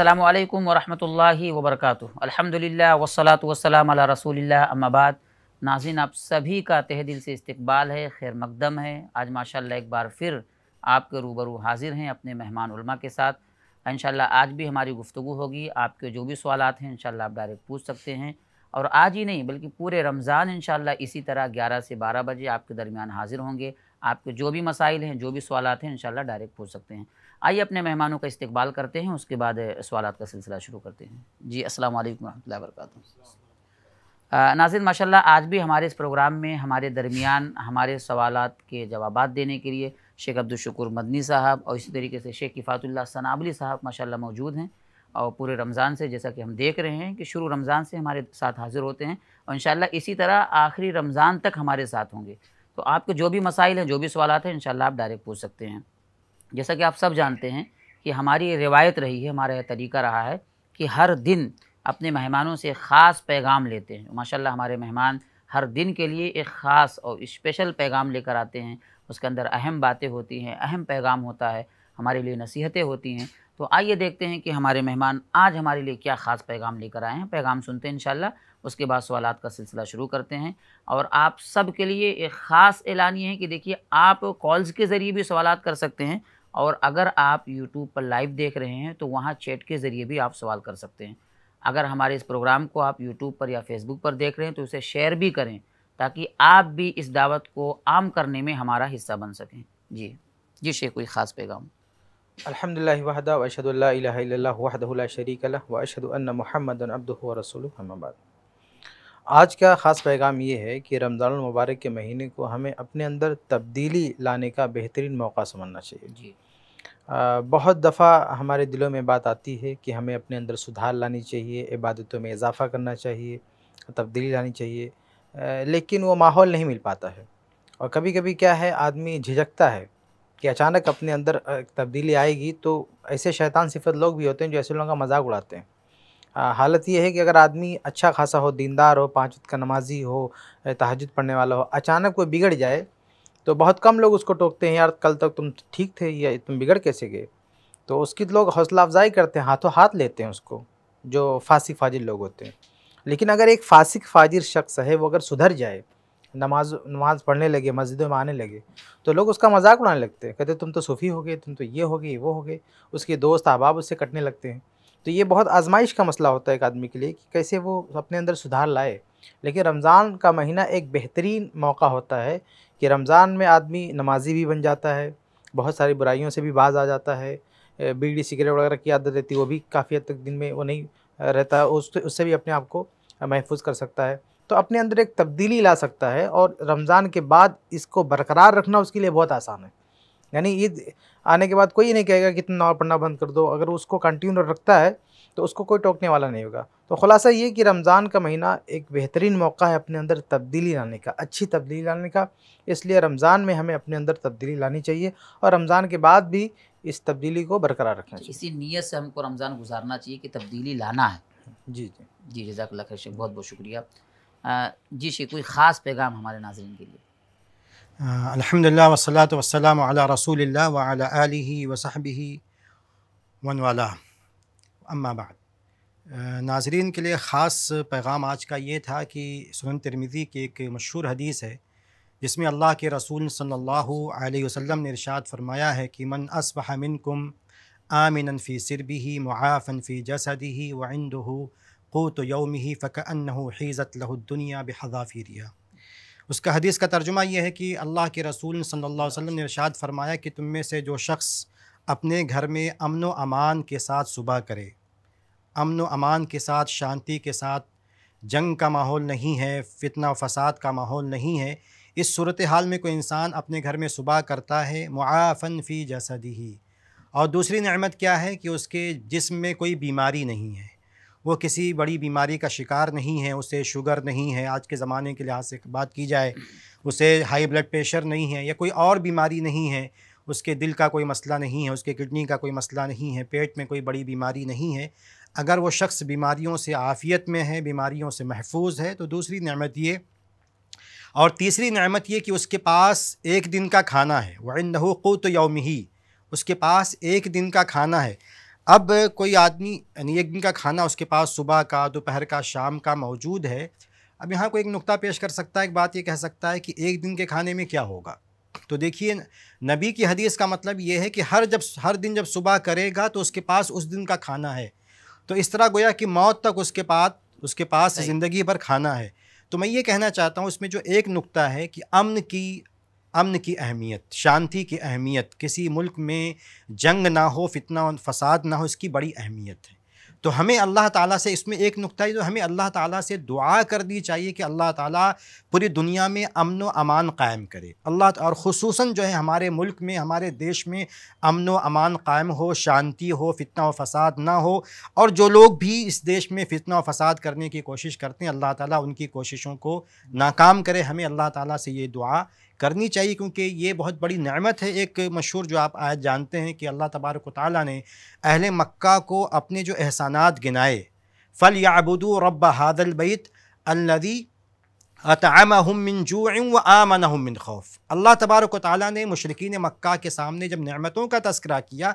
अल्लाम वरहमल वबरक अलहमदिल्ला वसलात वसलाम अला रसूलिल्ला अम्माबाद नाजिन आप सभी का तह दिल से इस्तबाल है खैर मकदम है आज माशा एक बार फिर आपके रूबरू हाजिर हैं अपने मेहमान उलमा के साथ इन आज भी हमारी गुफ्तु होगी आपके जो भी सवाल हैं इन आप डायरेक्ट पूछ सकते हैं और आज ही नहीं बल्कि पूरे रमज़ान इन इसी तरह ग्यारह से बारह बजे आपके दरमियान हाजिर होंगे आपके जो भी मसाइल हैं जो भी सवाल हैं इन डायरेक्ट पूछ सकते हैं आइए अपने मेहमानों का इस्तेबाल करते हैं उसके बाद सवाल का सिलसिला शुरू करते हैं जी असल वालेकुम वरक नाजिन माशाल्लाह आज भी हमारे इस प्रोग्राम में हमारे दरमियान हमारे सवाल के जवाब देने के लिए शेख अब्दुलशकुर मदनी साहब और इसी तरीके से शेख किफ़ातुल्ला सनाबली साहब माशा मौजूद हैं और पूरे रमज़ान से जैसा कि हम देख रहे हैं कि शुरू रमज़ान से हमारे साथ हाज़िर होते हैं और इन इसी तरह आखिरी रमज़ान तक हमारे साथ होंगे तो आपके जो भी मसाइल हैं जो भी सवाल हैं इन आप डायरेक्ट पूछ सकते हैं जैसा कि आप सब जानते हैं कि हमारी रिवायत रही है हमारा यह तरीका रहा है कि हर दिन अपने मेहमानों से ख़ास पैगाम लेते हैं माशाल्लाह हमारे मेहमान हर दिन के लिए एक ख़ास और स्पेशल पैगाम लेकर आते हैं उसके अंदर अहम बातें होती हैं अहम पैगाम होता है हमारे लिए नसीहतें होती हैं तो आइए देखते हैं कि हमारे मेहमान आज हमारे लिए क्या ख़ास पैगाम लेकर आए हैं पैगाम सुनते हैं इन उसके बाद सवाल का सिलसिला शुरू करते हैं और आप सब के लिए एक ख़ास ऐलान ये है कि देखिए आप कॉल्स के ज़रिए भी सवाल कर सकते हैं और अगर आप यूट्यूब पर लाइव देख रहे हैं तो वहाँ चैट के ज़रिए भी आप सवाल कर सकते हैं अगर हमारे इस प्रोग्राम को आप यूट्यूब पर या फेसबुक पर देख रहे हैं तो उसे शेयर भी करें ताकि आप भी इस दावत को आम करने में हमारा हिस्सा बन सकें जी जी शेख कोई ख़ास पैगाम अलहमदिल्ला वहदा वशद आज का ख़ास पैगाम ये है कि रमज़ान मुबारक के महीने को हमें अपने अंदर तब्दीली लाने का बेहतरीन मौका समझना चाहिए जी आ, बहुत दफ़ा हमारे दिलों में बात आती है कि हमें अपने अंदर सुधार लानी चाहिए इबादतों में इजाफ़ा करना चाहिए तब्दीली लानी चाहिए आ, लेकिन वो माहौल नहीं मिल पाता है और कभी कभी क्या है आदमी झिझकता है कि अचानक अपने अंदर तब्दीली आएगी तो ऐसे शैतान सिफत लोग भी होते हैं जो ऐसे लोगों का मजाक उड़ाते हैं हालत यह है कि अगर आदमी अच्छा खासा हो दीनदार हो पाँच का नमाजी हो तहजद पढ़ने वाला हो अचानक कोई बिगड़ जाए तो बहुत कम लोग उसको टोकते हैं यार कल तक तुम ठीक थे या तुम बिगड़ कैसे गए तो उसकी तो लोग हौसला अफजाई करते हैं हाथों हाथ लेते हैं उसको जो फासिक फाजिर लोग होते हैं लेकिन अगर एक फासिक फाजिर शख्स है वो अगर सुधर जाए नमाज नमाज पढ़ने लगे मस्जिदों में आने लगे तो लोग उसका मजाक उड़ाने लगते हैं कहते तुम तो सूफ़ी हो गए तुम तो ये हो गए वो हो गए उसके दोस्त अहबाब उससे कटने लगते हैं तो ये बहुत आजमाइश का मसला होता है एक आदमी के लिए कि कैसे वो अपने अंदर सुधार लाए लेकिन रमज़ान का महीना एक बेहतरीन मौका होता है कि रमज़ान में आदमी नमाजी भी बन जाता है बहुत सारी बुराइयों से भी बाज आ जाता है बीड़ी सिगरेट वगैरह की आदत रहती है वो भी काफ़ी हद तक दिन में वो नहीं रहता है उस उससे भी अपने आप को महफूज कर सकता है तो अपने अंदर एक तब्दीली ला सकता है और रमज़ान के बाद इसको बरकरार रखना उसके लिए बहुत आसान है यानी ईद आने के बाद कोई ये नहीं कहेगा कि तुम नमाज़ पढ़ना बंद कर दो अगर उसको कंटिन्यू रखता है तो उसको कोई टोकने वाला नहीं होगा तो ख़ुलासा ये कि रमज़ान का महीना एक बेहतरीन मौका है अपने अंदर तब्दीली लाने का अच्छी तब्दीली लाने का इसलिए रमज़ान में हमें अपने अंदर तब्दीली लानी चाहिए और रमज़ान के बाद भी इस तब्दीली को बरकरार रखना तो चाहिए इसी नीयत से हमको रमज़ान गुजारना चाहिए कि तब्दीली लाना है जी जी जी जजाक खैर शेख बहुत बहुत शुक्रिया जी शेख कोई ख़ास पैगाम हमारे नाजरन के लिए अलहमदिल्ला वसलात वसलाम अला रसूलिल्लाह वन वाल अम्माबाद नाजरीन के लिए ख़ास पैगाम आज का ये था कि सुनन तिरमिज़ी की एक मशहूर हदीस है जिसमें अल्लाह के रसूल सल्ला अलैहि ने इरशाद फरमाया है कि मन हमिन कुम आमिन फ़ी सिरबिही मुआफ़न फ़ी जसदिही व इंदहू ही यौमी फ़कअन्नहु हीज़त लहुद्दुनिया बेहदाफ़ीरिया उसका हदीस का तर्जुमा यह है कि अल्लाह के रसूल सल्लल्लाहु अलैहि वसल्लम ने इरशाद फरमाया कि तुम में से जो शख्स अपने घर में अमन व अमान के साथ सुबह करे अमन व अमान के साथ शांति के साथ जंग का माहौल नहीं है फितना फसाद का माहौल नहीं है इस सूरत हाल में कोई इंसान अपने घर में सुबह करता है मुआफ़न फ़ी जसदी और दूसरी नमत क्या है कि उसके जिसम में कोई बीमारी नहीं है वो किसी बड़ी बीमारी का शिकार नहीं है उसे शुगर नहीं है आज के ज़माने के लिहाज से बात की जाए उसे हाई ब्लड प्रेशर नहीं है या कोई और बीमारी नहीं है उसके दिल का कोई मसला नहीं है उसके किडनी का कोई मसला नहीं है पेट में कोई बड़ी बीमारी नहीं है अगर वो शख्स बीमारियों से आफ़ियत में है बीमारियों से महफूज है तो दूसरी नमत ये और तीसरी नमत ये कि उसके पास एक दिन का खाना है वनदूक़ तो यौम ही उसके पास एक दिन का खाना है अब कोई आदमी यानी एक दिन का खाना उसके पास सुबह का दोपहर का शाम का मौजूद है अब यहाँ कोई एक नुक्ता पेश कर सकता है एक बात ये कह सकता है कि एक दिन के खाने में क्या होगा तो देखिए नबी की हदीस का मतलब ये है कि हर जब हर दिन जब सुबह करेगा तो उसके पास उस दिन का खाना है तो इस तरह गोया कि मौत तक उसके पास उसके पास ज़िंदगी भर खाना है तो मैं ये कहना चाहता हूँ इसमें जो एक नुक्ता है कि अमन की अमन की अहमियत शांति की अहमियत किसी मुल्क में जंग ना हो फितना और फसाद ना हो इसकी बड़ी अहमियत है तो हमें अल्लाह ताला से इसमें एक नुकता ही तो हमें अल्लाह ताला से दुआ कर दी चाहिए कि अल्लाह ताला पूरी दुनिया में अमन व अमान कायम करे अल्लाह और खसूस जो है हमारे मुल्क में हमारे देश में अमन व अमान कायम हो शांति हो फितना व फसाद ना हो और जो लोग भी इस देश में फितना व फसाद करने की कोशिश करते हैं अल्लाह ताला उनकी कोशिशों को नाकाम करे हमें अल्लाह ताला से ये दुआ करनी चाहिए क्योंकि ये बहुत बड़ी नमत है एक मशहूर जो आप आज जानते हैं कि अल्लाह तबारक ताली ने अहल मक्का को अपने जो एहसानात गिनाए फ़ल याबुदू रब हादल बैत अलदी अतमहम मिन जूं व आमन मिन खौफ अल्लाह तबारक ताली ने मशरकिन मक्का के सामने जब नमतों का तस्करा किया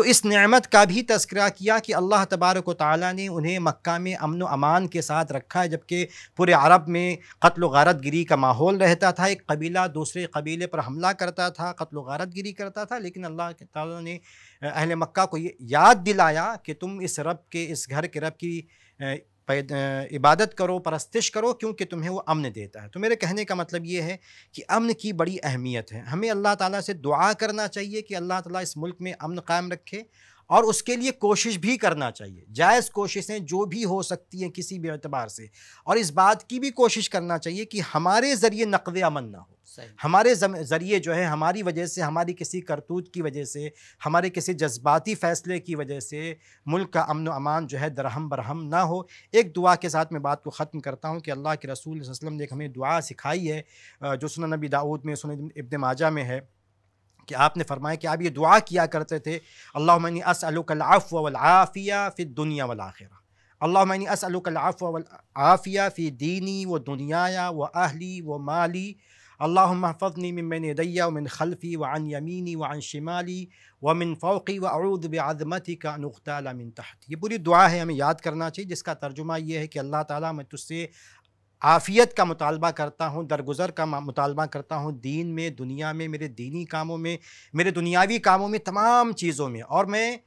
तो इस नमत का भी तस्करा किया कि अल्लाह तबारक ताली ने उन्हें मक्का में अमन अमान के साथ रखा है जबकि पूरे अरब में कत्ल गारत गिरी का माहौल रहता था एक कबीला दूसरे कबीले पर हमला करता था कत्ल गारत गिरी करता था लेकिन अल्लाह ताली ने अहल मक्का को याद दिलाया कि तुम इस रब के इस घर के रब की इबादत करो परस्तिश करो क्योंकि तुम्हें वो अमन देता है तो मेरे कहने का मतलब ये है कि अमन की बड़ी अहमियत है हमें अल्लाह ताला से दुआ करना चाहिए कि अल्लाह ताला इस मुल्क में अमन कायम रखे और उसके लिए कोशिश भी करना चाहिए जायज़ कोशिशें जो भी हो सकती हैं किसी भी एतबार से और इस बात की भी कोशिश करना चाहिए कि हमारे ज़रिए नकद अमन ना हो हमारे ज़रिए जो है हमारी वजह से हमारी किसी करतूत की वजह से हमारे किसी जज्बाती फ़ैसले की वजह से मुल्क का अमन अमान जो है दरहम बरहम ना हो एक दुआ के साथ मैं बात को ख़त्म करता हूँ कि अल्लाह के रसूल वसलम ने हमें दुआ सिखाई है जो सुन नबी दाऊद में सुन इब्न माजा में है कि आपने फरमाया कि आप ये दुआ किया करते थे अल्लाह मैनी असलफ़ वलाफ़िया फ़िर दुनिया वलाखिरा अल्लाह मैनी असलफ़ वलाफ़िया फ़ी दीनी व दुनिया व अहली व माली अल्लाफ़नी मिन मैन रैया मिन खलफ़ी व अन यमीनी व अन शिमाली व मिन फ़ौक़ी व अरूद बज़मती का नुख्ताला मिन तहत ये पूरी दुआ है हमें याद करना चाहिए जिसका तर्जुमा यह है कि अल्लाह ताला मैं तुझसे आफ़ियत का मुतालबा करता हूँ दरगुजर का मुतालबा करता हूँ दीन में दुनिया में मेरे दीनी कामों में मेरे दुनियावी कामों में तमाम चीज़ों में और मैं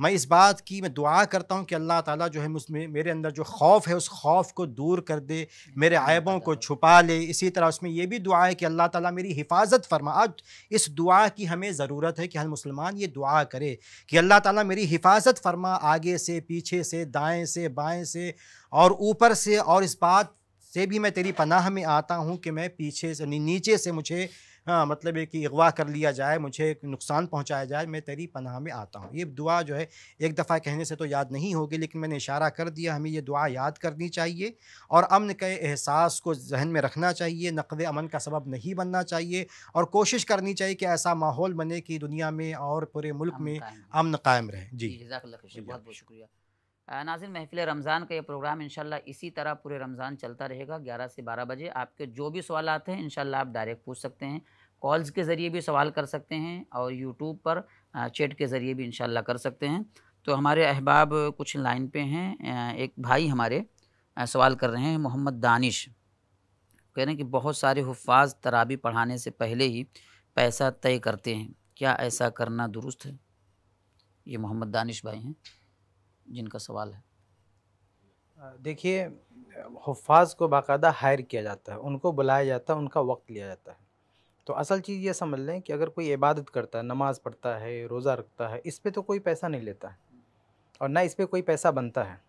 मैं इस बात की मैं दुआ करता हूँ कि अल्लाह ताला जो है मेरे अंदर जो खौफ है उस खौफ को दूर कर दे मेरे आयबों को छुपा ले इसी तरह उसमें यह भी दुआ है कि अल्लाह ताला मेरी हिफाजत फरमा आज इस दुआ की हमें ज़रूरत है कि हर मुसलमान ये दुआ करे कि अल्लाह ताला मेरी हिफाजत फरमा आगे से पीछे से दाएँ से बाएँ से और ऊपर से और इस बात से भी मैं तेरी पनाह में आता हूँ कि मैं पीछे से नीचे से मुझे हाँ मतलब ये कि अगवा कर लिया जाए मुझे नुकसान पहुंचाया जाए मैं तेरी पनाह में आता हूँ ये दुआ जो है एक दफ़ा कहने से तो याद नहीं होगी लेकिन मैंने इशारा कर दिया हमें ये दुआ याद करनी चाहिए और अमन के एहसास को जहन में रखना चाहिए नकद अमन का सबब नहीं बनना चाहिए और कोशिश करनी चाहिए कि ऐसा माहौल बने कि दुनिया में और पूरे मुल्क में अमन कायम रहे जी बहुत बहुत शुक्रिया नाजिन महफिल रमज़ान का ये प्रोग्राम इन इसी तरह पूरे रमज़ान चलता रहेगा ग्यारह से बारह बजे आपके जो भी सवाल आते हैं इन आप डायरेक्ट पूछ सकते हैं कॉल्स के ज़रिए भी सवाल कर सकते हैं और यूट्यूब पर चैट के ज़रिए भी इन कर सकते हैं तो हमारे अहबाब कुछ लाइन पे हैं एक भाई हमारे सवाल कर रहे हैं मोहम्मद दानिश कह रहे हैं कि बहुत सारे हफाज तराबी पढ़ाने से पहले ही पैसा तय करते हैं क्या ऐसा करना दुरुस्त है ये मोहम्मद दानिश भाई हैं जिनका सवाल है देखिए हफाज को बाकायदा हायर किया जाता है उनको बुलाया जाता है उनका वक्त लिया जाता है तो असल चीज़ ये समझ लें कि अगर कोई इबादत करता है नमाज़ पढ़ता है रोज़ा रखता है इस पर तो कोई पैसा नहीं लेता है और ना इस पर कोई पैसा बनता है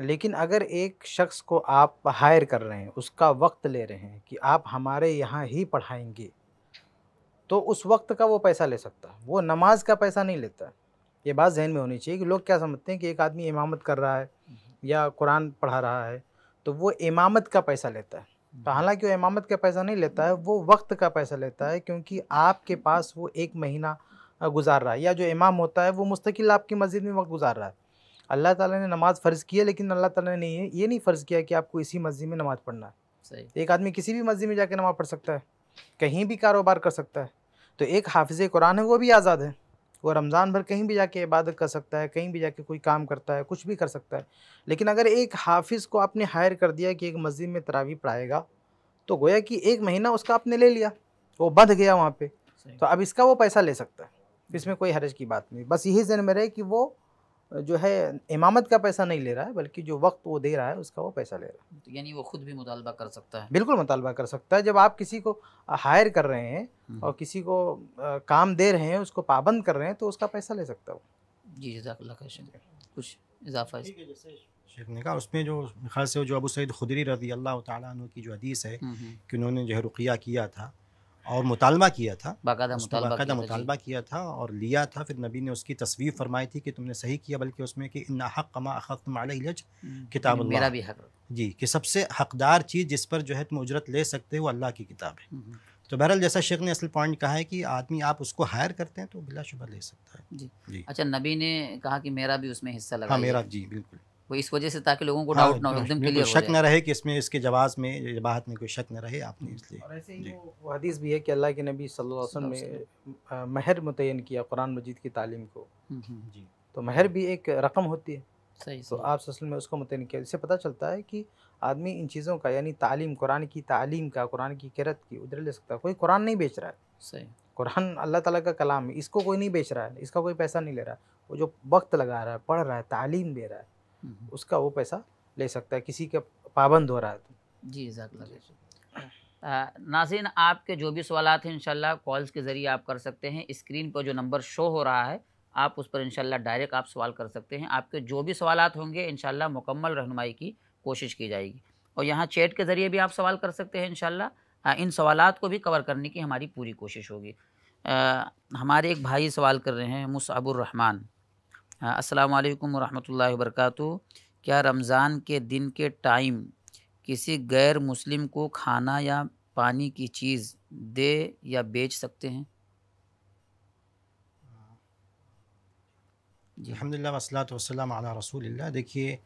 लेकिन अगर एक शख्स को आप हायर कर रहे हैं उसका वक्त ले रहे हैं कि आप हमारे यहाँ ही पढ़ाएंगे तो उस वक्त का वो पैसा ले सकता है वो नमाज का पैसा नहीं लेता है ये बात जहन में होनी चाहिए कि लोग क्या समझते हैं कि एक आदमी इमामत कर रहा है हम्म। या कुरान पढ़ा रहा है तो वो इमामत का पैसा लेता है हम्म। तो हालांकि वो इमामत का पैसा नहीं लेता है वो वक्त का पैसा लेता है क्योंकि आपके पास वो एक महीना गुजार रहा है या जो इमाम होता है वो मुस्तकिल आपकी मस्जिद में वक्त गुजार रहा है अल्लाह ताला ने नमाज़ फ़र्ज़ की है लेकिन अल्लाह ताला ने नहीं ये नहीं फ़र्ज़ किया कि आपको इसी मस्जिद में नमाज़ पढ़ना है सही एक आदमी किसी भी मस्जिद में जाकर नमाज़ पढ़ सकता है कहीं भी कारोबार कर सकता है तो एक हाफिज़ कुरान है वो भी आज़ाद है वो रमज़ान भर कहीं भी जाके इबादत कर सकता है कहीं भी जाके कोई काम करता है कुछ भी कर सकता है लेकिन अगर एक हाफिज़ को आपने हायर कर दिया कि एक मस्जिद में तरावी पढ़ाएगा तो गोया कि एक महीना उसका आपने ले लिया वो बंध गया वहाँ पर तो अब इसका वो पैसा ले सकता है इसमें कोई हरज की बात नहीं बस यही जहन में रहे कि वो जो है इमामत का पैसा नहीं ले रहा है बल्कि जो वक्त वो दे रहा है उसका वो पैसा ले रहा है तो यानी वो खुद भी मुतालबा कर सकता है बिल्कुल मुतालबा कर सकता है जब आप किसी को हायर कर रहे हैं हम्म। और किसी को काम दे रहे हैं उसको पाबंद कर रहे हैं तो उसका पैसा ले सकता है जी जजाक कुछ इजाफा शेख ने कहा हम्म। उसमें जो खास से जो अबू सैद खुदरी रजी अल्लाह तु की जो हदीस है हम्म, कि उन्होंने जो है रुकिया किया था और मुतालबा किया था बाकायदा मुतालबा किया था और लिया था फिर नबी ने उसकी तस्वीर फरमाई थी कि तुमने सही किया बल्कि उसमें कि इन हक कमा किताब मेरा भी हक जी कि सबसे हकदार चीज़ जिस पर जो है तुम उजरत ले सकते हो अल्लाह की किताब है हम्म, हम्म। तो बहरहाल जैसा शेख ने असल पॉइंट कहा है कि आदमी आप उसको हायर करते हैं तो बिला शुबा ले सकता है जी जी अच्छा नबी ने कहा कि मेरा भी उसमें हिस्सा हाँ, लगा मेरा जी बिल्कुल वो इस वजह से ताकि लोगों को डाउट हाँ, ना हो एकदम क्लियर शक न रहे कि इसमें इसके जवाब में जवाहत में कोई शक न रहे आपने इसलिए वो हदीस भी है कि अल्लाह के नबी वसल्लम ने महर मुतयन किया कुरान मजीद की तालीम को हम्म, हम्म। जी तो महर भी एक रकम होती है सही तो आप में उसको मुतयन किया इससे पता चलता है कि आदमी इन चीज़ों का यानी तालीम कुरान की तालीम का कुरान की किरत की उधर ले सकता है कोई कुरान नहीं बेच रहा है सही कुरान अल्लाह ताला का कलाम है इसको कोई नहीं बेच रहा है इसका कोई पैसा नहीं ले रहा है वो जो वक्त लगा रहा है पढ़ रहा है तालीम दे रहा है हम्म। उसका वो पैसा ले सकता है किसी का पाबंद हो रहा है तो जी जकल नाजिन आपके जो भी सवाल हैं इनशाला कॉल्स के ज़रिए आप कर सकते हैं स्क्रीन पर जो नंबर शो हो रहा है आप उस पर इनशाला डायरेक्ट आप सवाल कर सकते हैं आपके जो भी सवाल होंगे इनशाला मुकम्मल रहनमाई की कोशिश की जाएगी और यहाँ चैट के ज़रिए भी आप सवाल कर सकते हैं इनशाला इन सवाल को भी कवर करने की हमारी पूरी कोशिश होगी हमारे एक भाई सवाल कर रहे हैं मुसाबुररहमान हाँ, अस्सलाम वालेकुम रहमतुल्लाहि क्या रमज़ान के दिन के टाइम किसी गैर मुस्लिम को खाना या पानी की चीज़ दे या बेच सकते हैं जी अलहमदिल्ला वसलात वसलम अला रसूल देखिए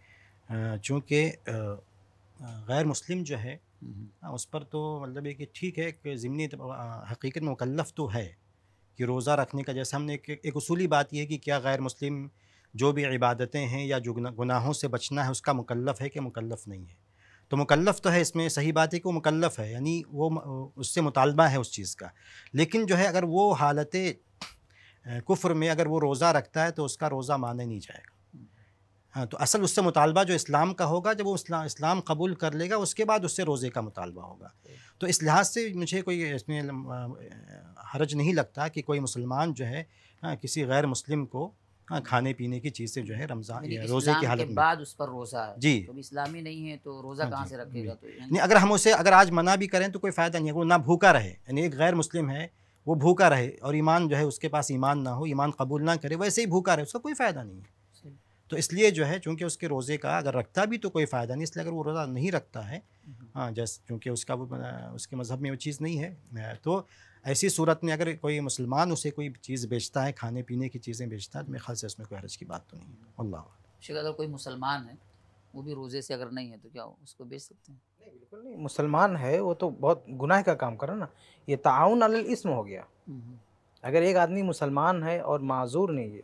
चूँकि गैर मुस्लिम जो है हम्म। हाँ, उस पर तो मतलब ये कि ठीक है कि ज़मनी तो, हकीकत मुकलफ़ तो है कि रोज़ा रखने का जैसे हमने एक, एक उसूली बात यह है कि क्या गैर मुस्लिम जो भी इबादतें हैं या जो गुनाहों से बचना है उसका मुकल्लफ है कि मुकल्लफ नहीं है तो मुकल्लफ तो है इसमें सही बात है कि वो मुकल्लफ है यानी वो उससे मुतालबा है उस चीज़ का लेकिन जो है अगर वो हालत कुफ्र में अगर वो रोज़ा रखता है तो उसका रोज़ा माना नहीं जाएगा हाँ तो असल उससे मुतालबा जो इस्लाम का होगा जब वो इस्लाम इस्लाम कबूल कर लेगा उसके बाद उससे रोज़े का मुतालबा होगा तो इस लिहाज से मुझे कोई इसमें हरज नहीं लगता कि कोई मुसलमान जो है हाँ, किसी गैर मुस्लिम को हाँ खाने पीने की चीज़ें जो है रमज़ान रोज़े की हालत में बाद उस पर रोज़ा है जी तो इस्लामी नहीं है तो रोज़ा हाँ कहाँ से रखेगा तो नहीं अगर हम उसे अगर आज मना भी करें तो कोई फ़ायदा नहीं है वो ना भूखा रहे यानी एक गैर मुस्लिम है वो भूखा रहे और ईमान जो है उसके पास ईमान ना हो ईमान कबूल ना करे वैसे ही भूखा रहे उसका कोई फ़ायदा नहीं है तो इसलिए जो है चूँकि उसके रोज़े का अगर रखता भी तो कोई फ़ायदा नहीं इसलिए अगर वो रोज़ा नहीं रखता है हम्म। हाँ जैसे क्योंकि उसका वो उसके मज़हब में वो चीज़ नहीं है तो ऐसी सूरत में अगर कोई मुसलमान उसे कोई चीज़ बेचता है खाने पीने की चीज़ें बेचता है तो मेरे ख्याल से उसमें कोई हरज की बात तो नहीं है अल्लाह शिकायत अगर कोई मुसलमान है वो भी रोज़े से अगर नहीं है तो क्या उसको बेच सकते हैं नहीं बिल्कुल नहीं मुसलमान है वो तो बहुत गुनाह का काम करा ना ये ताउन अल इसम हो गया हम्म, हम्म। अगर एक आदमी मुसलमान है और माजूर नहीं है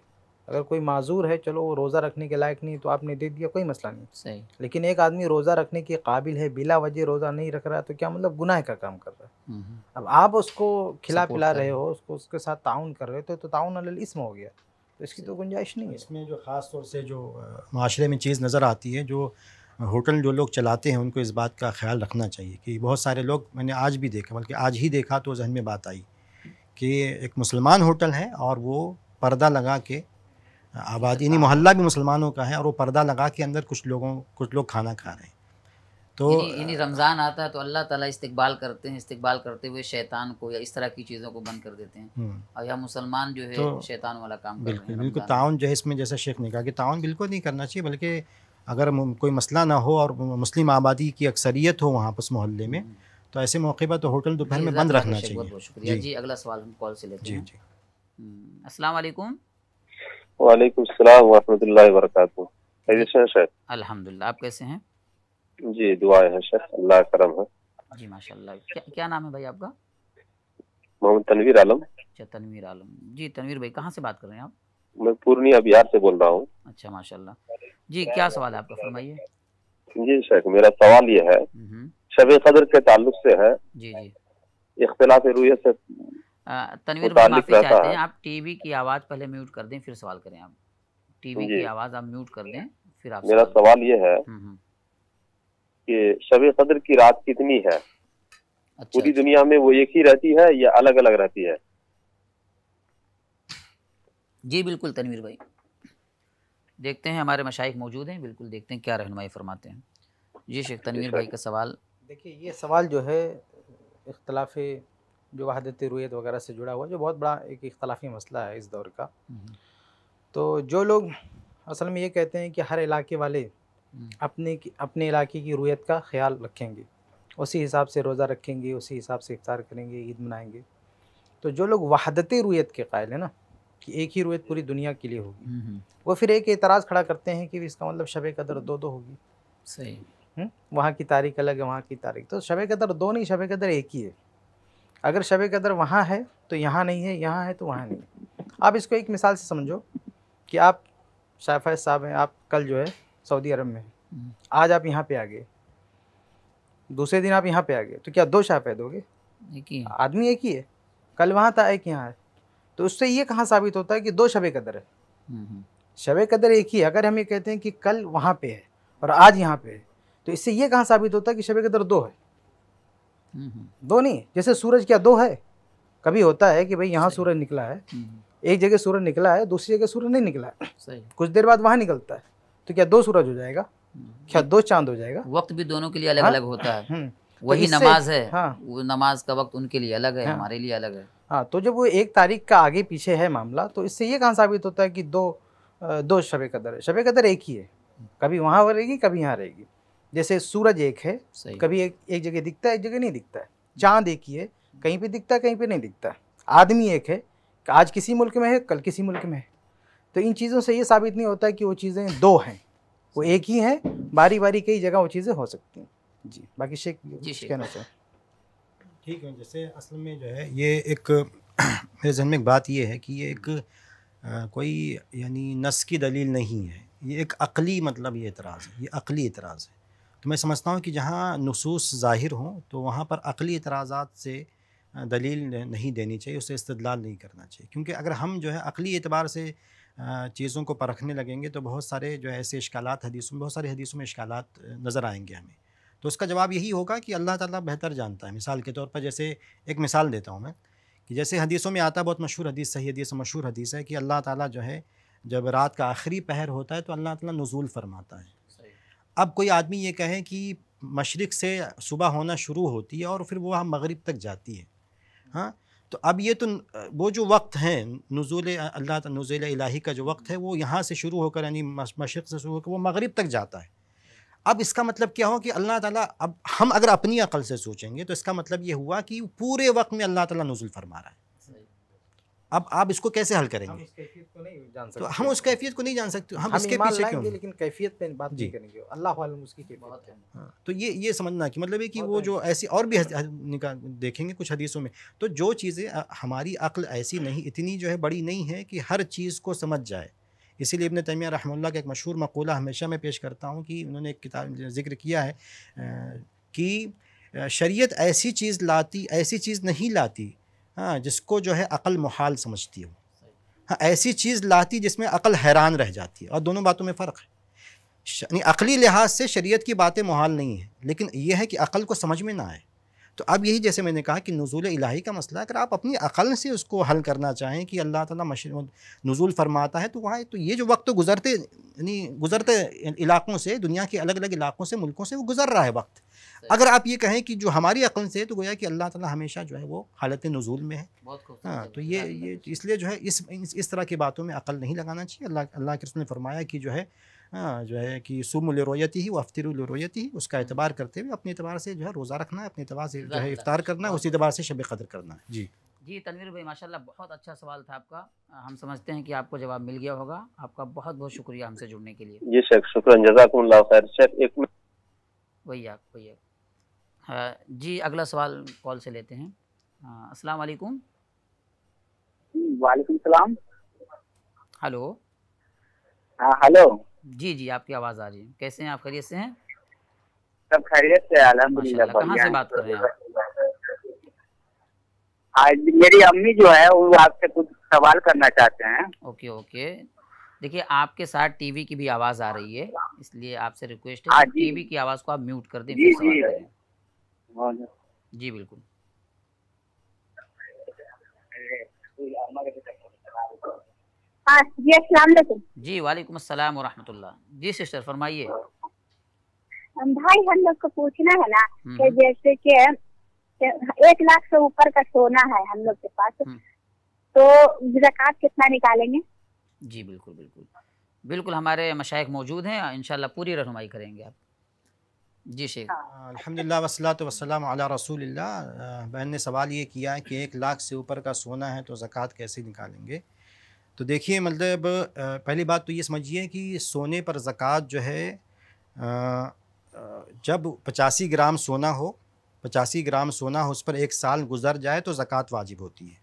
अगर कोई माजूर है चलो वो रोज़ा रखने के लायक नहीं तो आपने दे दिया कोई मसला नहीं सही लेकिन एक आदमी रोज़ा रखने के काबिल है बिला वजह रोज़ा नहीं रख रहा तो क्या मतलब गुनाह का काम कर रहा है हम्म, हम्म। अब आप उसको खिला पिला रहे हो उसको उसके साथ ताउन कर रहे हो तो, तो ताउन इसम हो गया तो इसकी तो गुंजाइश नहीं है इसमें जो ख़ास तौर से जो माशरे में चीज़ नज़र आती है जो होटल जो लोग चलाते हैं उनको इस बात का ख्याल रखना चाहिए कि बहुत सारे लोग मैंने आज भी देखा बल्कि आज ही देखा तो जहन में बात आई कि एक मुसलमान होटल है और वो पर्दा लगा के आबादी यानी मोहल्ला भी मुसलमानों का है और वो पर्दा लगा के अंदर कुछ लोगों कुछ लोग खाना खा रहे हैं तो यानी रमज़ान आता है तो अल्लाह ताला इस्तकबाल करते हैं इस्तकबाल करते हुए शैतान को या इस तरह की चीज़ों को बंद कर देते हैं हम्म। और यह मुसलमान जो है तो शैतान वाला काम बिल्कुल बिल्कुल ताउन जो है इसमें जैसा शेख ने कहा कि ताउन बिल्कुल नहीं करना चाहिए बल्कि अगर कोई मसला ना हो और मुस्लिम आबादी की अक्सरियत हो वहाँ पर उस मोहल्ले में हम्म। तो ऐसे मौके पर तो होटल दोपहर में बंद रखना चाहिए बहुत बहुत शुक्रिया जी अगला सवाल हम कॉल से लेते हैं जी हम्म, असलकुम अल्हम्दुलिल्लाह आप कैसे हैं जी दुआएं हैं शेख अल्लाह करम है जी माशाल्लाह क्या, क्या नाम है भाई आपका मोहम्मद तनवीर आलम अच्छा तनवीर आलम जी तनवीर भाई कहाँ से बात कर रहे हैं आप मैं पूर्णिया बिहार से बोल रहा हूँ अच्छा माशाल्लाह जी क्या सवाल है आपका फरमाइए जी शेख मेरा सवाल ये है हम्म। शब कदर के ताल्लुक से है जी जी इख्तलाफ रूयत से तनवीर माफी चाहते हैं आप टीवी की आवाज पहले म्यूट कर दें फिर सवाल करें आप टीवी की आवाज आप म्यूट कर दें फिर आप मेरा सवाल ये है हम्म, हम्म। कि शब कदर की रात कितनी है अच्छा, पूरी अच्छा। दुनिया में वो एक ही रहती है या अलग अलग रहती है जी बिल्कुल तनवीर भाई देखते हैं हमारे मशाइक मौजूद हैं बिल्कुल देखते हैं क्या रहनमाई फरमाते हैं जी शेख तनवीर भाई का सवाल देखिए ये सवाल जो है इख्तलाफ विवाहत रुयत वगैरह से जुड़ा हुआ जो बहुत बड़ा एक अख्तलाफी मसला है इस दौर का हम्म। तो जो लोग असल में ये कहते हैं कि हर इलाके वाले हम्म। अपने अपने इलाके की रुयत का ख्याल रखेंगे उसी हिसाब से रोज़ा रखेंगे उसी हिसाब से इफ्तार करेंगे ईद मनाएंगे तो जो लोग वहादत रुयत के कायल है ना कि एक ही रुयत पूरी दुनिया के लिए होगी हम्म, वो फिर एक एतराज़ खड़ा करते हैं कि इसका मतलब शब कदर दो दो होगी सही वहाँ की तारीख अलग है वहाँ की तारीख तो शब कदर दो नहीं शब कदर एक ही है अगर शब कदर वहाँ है तो यहाँ नहीं है यहाँ है तो वहाँ नहीं आप इसको एक मिसाल से समझो कि आप फैज साहब हैं आप कल जो है सऊदी अरब में आज आप यहाँ पे आ गए दूसरे दिन आप यहाँ पे आ गए तो क्या दो शाफे दोगे आदमी एक ही है कल वहाँ था एक यहाँ है तो उससे ये कहाँ साबित होता है कि दो शब कदर है हम्म, हम्म। शब कदर एक ही है अगर हम ये कहते हैं कि कल वहाँ पे है और आज यहाँ पे है तो इससे ये कहाँ साबित होता है कि शब कदर दो है दो नहीं जैसे सूरज क्या दो है कभी होता है कि भाई यहाँ सूरज निकला है हम्म, हम्म। एक जगह सूरज निकला है दूसरी जगह सूरज नहीं निकला है सही कुछ देर बाद वहाँ निकलता है तो क्या दो सूरज हो जाएगा हम्म, क्या दो चांद हो जाएगा वक्त भी दोनों के लिए अलग हाँ, अलग होता है तो वही तो नमाज है हाँ वो नमाज का वक्त उनके लिए अलग है हाँ, हमारे लिए अलग है हाँ तो जब वो एक तारीख का आगे पीछे है मामला तो इससे ये कहाँ साबित होता है कि दो दो शब कदर है शब कदर एक ही है कभी वहाँ रहेगी कभी यहाँ रहेगी जैसे सूरज एक है कभी एक एक जगह दिखता है एक जगह नहीं दिखता है चाँद एक ही है कहीं पे दिखता है कहीं पे नहीं दिखता आदमी एक है आज किसी मुल्क में है कल किसी मुल्क में है तो इन चीज़ों से ये साबित नहीं होता कि वो चीज़ें दो हैं वो एक ही हैं बारी बारी कई जगह वो चीज़ें हो सकती हैं जी बाकी शेख जी कहना चाहिए ठीक है जैसे असल में जो है ये एक मेरे जहन में एक बात ये है कि ये एक आ, कोई यानी नस की दलील नहीं है ये एक अकली मतलब ये एतराज़ है ये अकली एतराज़ है मैं समझता हूँ कि जहाँ नसूस ज़ाहिर हों तो वहाँ पर अकली इतराज़ा से दलील नहीं देनी चाहिए उससे इस्तदलाल नहीं करना चाहिए क्योंकि अगर हम जो है अकली एतबार से चीज़ों को परखने लगेंगे तो बहुत सारे जो है ऐसे इश्काल हदीसों में बहुत सारे हदीसों में इश्काल नज़र आएंगे हमें तो उसका जवाब यही होगा कि अल्लाह ताला बेहतर जानता है मिसाल के तौर पर जैसे एक मिसाल देता हूँ मैं कि जैसे हदीसों में आता बहुत मशहूर हदीस सही हदीस मशहूर हदीस है कि अल्लाह ताला जो है जब रात का आखिरी पहर होता है तो अल्लाह ताला नज़ूल फरमाता है अब कोई आदमी ये कहे कि मशरक़ से सुबह होना शुरू होती है और फिर वह मगरब तक जाती है हाँ तो अब ये तो वो जो वक्त हैं नज़ुल अल्लाह नज़ुल इलाही का जो वक्त है वो यहाँ से शुरू होकर यानी मशरक़ से शुरू होकर वो मगरब तक जाता है अब इसका मतलब क्या हो कि अल्लाह ताला अब हम अगर अपनी अकल से सोचेंगे तो इसका मतलब ये हुआ कि पूरे वक्त में अल्लाह ताला नज़ुल फरमा रहा है अब आप इसको कैसे हल करेंगे हम तो हम उस कैफियत को नहीं जान सकते हम, हम इसके पीछे क्यों लेकिन कैफियत पे बात नहीं करेंगे अल्लाह उसकी कैफियत है हाँ, तो ये ये समझना कि मतलब है कि वो जो ऐसी और भी निकाल देखेंगे कुछ हदीसों में तो जो चीज़ें हमारी अक्ल ऐसी नहीं इतनी जो है बड़ी नहीं है कि हर चीज़ को समझ जाए इसीलिए इबन तैमिया रहमल्ला का एक मशहूर मकूला हमेशा मैं पेश करता हूँ कि उन्होंने एक किताब जिक्र किया है कि शरीयत ऐसी चीज़ लाती ऐसी चीज़ नहीं लाती हाँ जिसको जो है अकल मुहाल समझती हो हाँ ऐसी चीज़ लाती जिसमें अकल हैरान रह जाती है और दोनों बातों में फ़र्क है यानी अकली लिहाज से शरीयत की बातें मुहाल नहीं है लेकिन यह है कि अकल को समझ में ना आए तो अब यही जैसे मैंने कहा कि नज़ुल इलाही का मसला अगर आप अपनी अकल से उसको हल करना चाहें कि अल्लाह ताला मशीन नज़ुल फरमाता है तो वहाँ तो ये जो वक्त तो गुजरते यानी गुजरते इलाकों से दुनिया के अलग अलग इलाकों से मुल्कों से वो गुजर रहा है वक्त अगर आप ये कहें कि जो हमारी अकल से तो गोया कि अल्लाह ताला हमेशा जो है वो हालत नज़ुल में है हाँ तो ये ये इसलिए जो है इस इस तरह की बातों में अकल नहीं लगाना चाहिए अल्लाह अल्लाह के रसूल ने फरमाया कि जो है हाँ जो है कि सुम रोयती ही वफ्तिर रोयती ही उसका हम्म। एतबार करते हुए अपने अतबार से जो है रोज़ा रखना है अपने अतबार से जो है इफ्तार करना है उसी अतबार से शब कदर करना है जी जी तनवीर भाई माशाल्लाह बहुत अच्छा सवाल था आपका हम समझते हैं कि आपको जवाब मिल गया होगा आपका बहुत बहुत शुक्रिया हमसे जुड़ने के लिए जी शेख शुक्रिया एक भैया भैया जी अगला सवाल कॉल से लेते हैं अस्सलाम वालेकुम वालेकुम सलाम हेलो हाँ हेलो जी जी आपकी आवाज़ आ रही है कैसे हैं आप खैरियत से हैं सब खैरियत से कहाँ से बात कर रहे हैं आज मेरी अम्मी जो है वो आपसे कुछ सवाल करना चाहते हैं ओके ओके देखिए आपके साथ टीवी की भी आवाज़ आ रही है इसलिए आपसे रिक्वेस्ट है हाँ टीवी की आवाज़ को आप म्यूट कर दें जी हाँ जी जी बिल्कुल हाँ, जी वालेकुम अस्सलाम वरहमतुल्लाह जी सिस्टर फरमाइए भाई हम लोग को पूछना है ना हम्म। कि जैसे कि एक लाख से ऊपर का सोना है हम लोग के पास हम्म। तो जक़ात कितना निकालेंगे जी बिल्कुल बिल्कुल बिल्कुल हमारे मशाइक मौजूद हैं इंशाल्लाह पूरी रहनुमाई करेंगे आप जी शेख हाँ। हाँ, अलहमदिल्ला वसलात वसलम अला रसूल बहन ने सवाल ये किया है कि एक लाख से ऊपर का सोना है तो जक़ात कैसे निकालेंगे तो देखिए मतलब पहली बात तो ये समझिए कि सोने पर ज़क़़त जो है जब पचासी ग्राम सोना हो पचासी ग्राम सोना हो उस पर एक साल गुजर जाए तो ज़क़़त वाजिब होती है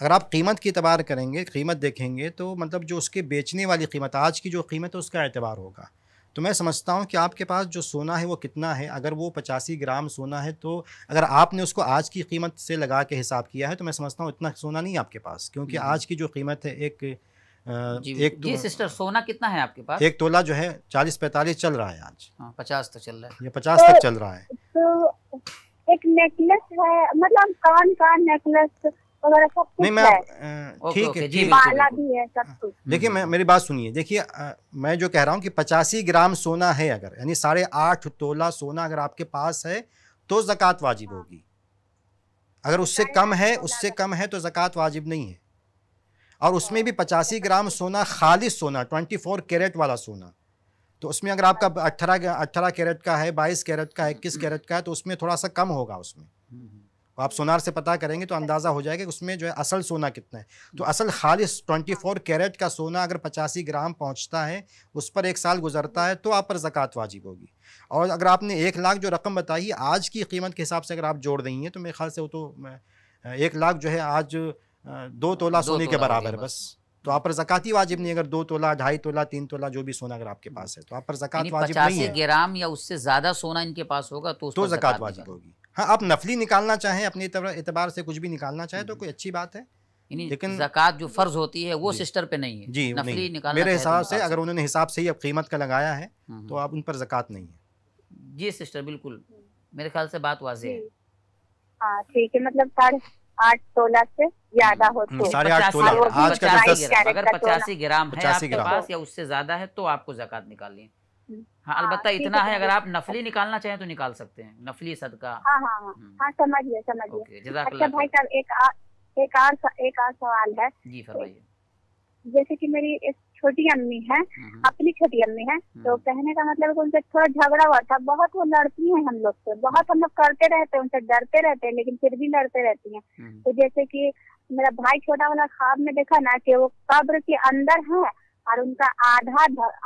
अगर आप कीमत की एतबार करेंगे कीमत देखेंगे तो मतलब जो उसके बेचने वाली कीमत आज की जो कीमत है उसका एतबार होगा तो मैं समझता हूँ कि आपके पास जो सोना है वो कितना है अगर वो पचासी ग्राम सोना है तो अगर आपने उसको आज की कीमत से लगा के हिसाब किया है तो मैं समझता हूँ इतना सोना नहीं आपके पास क्योंकि हम्म, हम्म। आज की जो कीमत है एक जी, एक जी सिस्टर सोना कितना है आपके पास एक तोला जो है चालीस पैतालीस चल रहा है आज हाँ, पचास तो चल रहा है ये पचास तक चल रहा है तो एक नेकलेस है मतलब कान का नेकलेस नहीं मैं ठीक है ठीक है हाँ। देखिए मैं मेरी बात सुनिए देखिए मैं जो कह रहा हूँ कि पचासी ग्राम सोना है अगर यानी साढ़े आठ तोला सोना अगर आपके पास है तो जक़ात वाजिब होगी अगर हाँ, उससे कम है उससे कम है तो जक़ात वाजिब नहीं है और हाँ, उसमें भी पचासी ग्राम सोना खालिश सोना ट्वेंटी फोर कैरेट वाला सोना तो उसमें अगर आपका अट्ठारह अट्ठारह कैरेट का है बाईस कैरेट का है इक्कीस हम्म। कैरेट का है तो उसमें थोड़ा सा कम होगा उसमें हम्म, हम्म। तो आप सोनार से पता करेंगे तो अंदाज़ा हो जाएगा कि उसमें जो है असल सोना कितना है तो असल खालिश ट्वेंटी फोर कैरेट का सोना अगर पचासी ग्राम पहुँचता है उस पर एक साल गुजरता है तो आप पर ज़क़़त वाजिब होगी और अगर आपने एक लाख जो रकम बताई आज की कीमत के हिसाब से अगर आप जोड़ हैं तो मेरे ख्याल से वो तो एक लाख जो है आज दो तोला सोने के बराबर बस तो आप पर जकती वाजिब नहीं अगर दो तोला ढाई तोला तीन तोला जो भी सोना अगर आपके पास है तो आप पर जक़ात वाजिब नहीं है ग्राम या उससे ज़्यादा सोना इनके पास होगा तो तो जकत वाजिब होगी हाँ आप नफली निकालना चाहें अपने एतबार से कुछ भी निकालना चाहें तो कोई अच्छी बात है लेकिन जक़ात जो फर्ज होती है वो सिस्टर पे नहीं है जी नफली तो निकाल मेरे हिसाब से अगर उन्होंने हिसाब से ही अब कीमत का लगाया है हम्म, हम्म। तो आप उन पर जक़ात नहीं है जी सिस्टर बिल्कुल मेरे ख्याल से बात वाजी है हाँ, ठीक है मतलब साढ़े आठ तोला से ज्यादा हो तो साढ़े आठ तोला आज का अगर पचासी ग्राम है आपके पास या उससे ज्यादा है तो आपको जकत निकालनी है हाँ, हाँ अलबत् इतना है अगर आप नफली अच्छा। निकालना चाहें तो निकाल सकते हैं नफली सदका हाँ हाँ हाँ, हम्म। हाँ समझिए समझिए अच्छा भाई साहब एक एक और एक और सवाल है जी फरमाइए जैसे कि मेरी एक छोटी अम्मी है हम्म, हम्म। अपनी छोटी अम्मी है तो कहने का मतलब उनसे थोड़ा झगड़ा हुआ था बहुत वो लड़ती हैं हम लोग से तो, बहुत हम लोग करते रहते हैं उनसे डरते रहते हैं लेकिन फिर भी लड़ते रहती हैं तो जैसे कि मेरा भाई छोटा वाला खाब में देखा ना कि वो कब्र के अंदर है और उनका आधा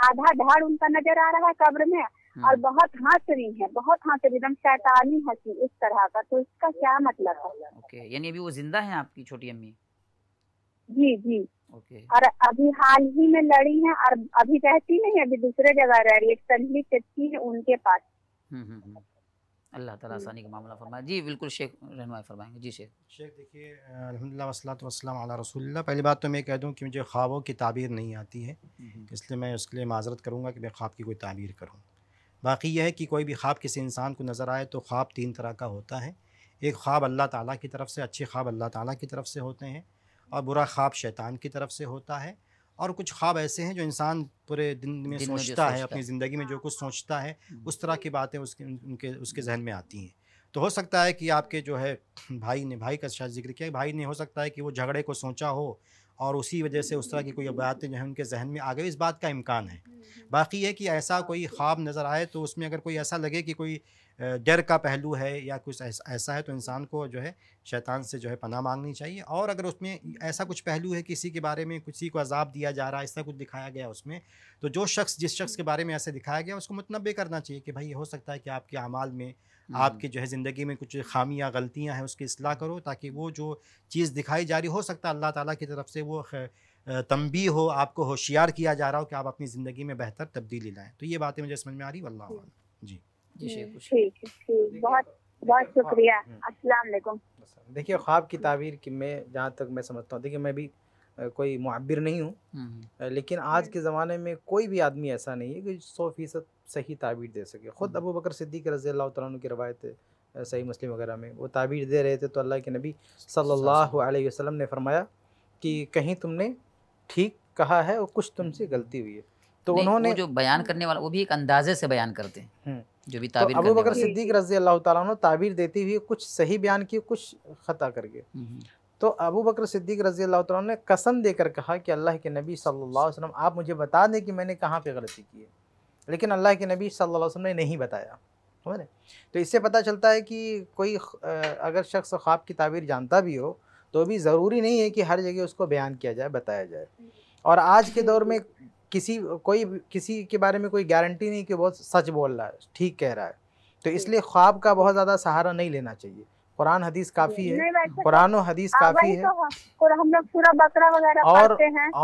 आधा धाड़ उनका नजर आ रहा है कब्र में हम्म। और बहुत हंस रही है बहुत हंस रही एकदम शैतानी हंसी इस तरह का तो इसका क्या मतलब है ओके यानी अभी वो जिंदा है आपकी छोटी अम्मी जी जी ओके और अभी हाल ही में लड़ी है और अभी रहती नहीं अभी दूसरे जगह रह रही है सनली चटकी है उनके पास हम्म हम्म, हम्म। अल्लाह ताला हम्म। आसानी का मामला फरमाए जी बिल्कुल शेख रहनुमाई फरमाएंगे जी शेख शेख देखिए अलहमदिल्ला वसलात वसलाम अला रसूलुल्लाह पहली बात तो मैं कह दूं कि मुझे ख्वाबों की ताबीर नहीं आती है हम्म। इसलिए मैं उसके लिए माजरत करूँगा कि मैं ख्वाब की कोई ताबीर करूँ बाकी यह है कि कोई भी ख्वाब किसी इंसान को नज़र आए तो ख्वाब तीन तरह का होता है एक ख्वाब अल्लाह ताला की तरफ से अच्छे ख्वाब अल्लाह ताला की तरफ से होते हैं और बुरा ख्वाब शैतान की तरफ से होता है और कुछ ख्वाब ऐसे हैं जो इंसान पूरे दिन में दिन सोचता में है अपनी ज़िंदगी में जो कुछ सोचता है हम्म। उस तरह की बातें उसके उनके उसके जहन में आती हैं तो हो सकता है कि आपके जो है भाई ने भाई का शायद जिक्र किया भाई ने हो सकता है कि वो झगड़े को सोचा हो और उसी वजह से उस तरह की कोई बातें जो है उनके जहन में आ गई इस बात का इम्कान है बाकी है कि ऐसा कोई ख्वाब नज़र आए तो उसमें अगर कोई ऐसा लगे कि कोई डर का पहलू है या कुछ ऐसा है तो इंसान को जो है शैतान से जो है पना मांगनी चाहिए और अगर उसमें ऐसा कुछ पहलू है किसी के बारे में किसी को अजाब दिया जा रहा है ऐसा कुछ दिखाया गया उसमें तो जो शख्स जिस शख्स के बारे में ऐसे दिखाया गया उसको मतनबे करना चाहिए कि भाई हो सकता है कि आपके अमाल में आपके हम्म। जो है ज़िंदगी में कुछ खामियाँ गलतियाँ हैं उसकी असलाह करो ताकि वो जो चीज़ दिखाई जा रही हो सकता है अल्लाह ताला की तरफ से वो तंबी हो आपको होशियार किया जा रहा हो कि आप अपनी ज़िंदगी में बेहतर तब्दीली लाएँ तो ये बातें मुझे समझ में आ रही वल्ला जी जी है बहुत बहुत शुक्रिया हम्म। देखिए ख्वाब की तबीर की मैं जहाँ तक मैं समझता हूँ देखिए मैं भी कोई मुआबिर नहीं हूँ लेकिन आज के ज़माने में कोई भी आदमी ऐसा नहीं है कि सौ फीसद सही ताबीर दे सके ख़ुद अबू बकर सिद्दीक रज़ी अल्लाह तु की रवायत है सही मुस्लिम वगैरह में वो ताबीर दे रहे थे तो अल्लाह के नबी सल्लल्लाहु अलैहि वसल्लम ने फरमाया कि कहीं तुमने ठीक कहा है और कुछ तुमसे गलती हुई है तो उन्होंने जो बयान करने वाला वो भी एक अंदाजे से बयान करते हैं जो भी तो ताबीर तो अबू बकर सिद्दीक रजी अल्लाह ताला ताबीर देती हुई कुछ सही बयान की कुछ ख़ता करके तो अबू बकर सिद्दीक रजी अल्लाह ने कसम देकर कहा कि अल्लाह के नबी सल्लल्लाहु अलैहि वसल्लम आप मुझे बता दें कि मैंने कहाँ पे गलती की है लेकिन अल्लाह के नबी सल्लल्लाहु अलैहि वसल्लम ने नहीं बताया समझ तो इससे पता चलता है कि कोई अगर शख्स ख्वाब की ताबीर जानता भी हो तो भी ज़रूरी नहीं है कि हर जगह उसको बयान किया जाए बताया जाए और आज के दौर में किसी कोई किसी के बारे में कोई गारंटी नहीं कि बहुत सच बोल रहा है ठीक कह रहा है तो इसलिए ख्वाब का बहुत ज़्यादा सहारा नहीं लेना चाहिए कुरान हदीस काफी है तो कुरान और हदीस हाँ, काफी है तो हाँ, हम लोग पूरा बकरा वगैरह और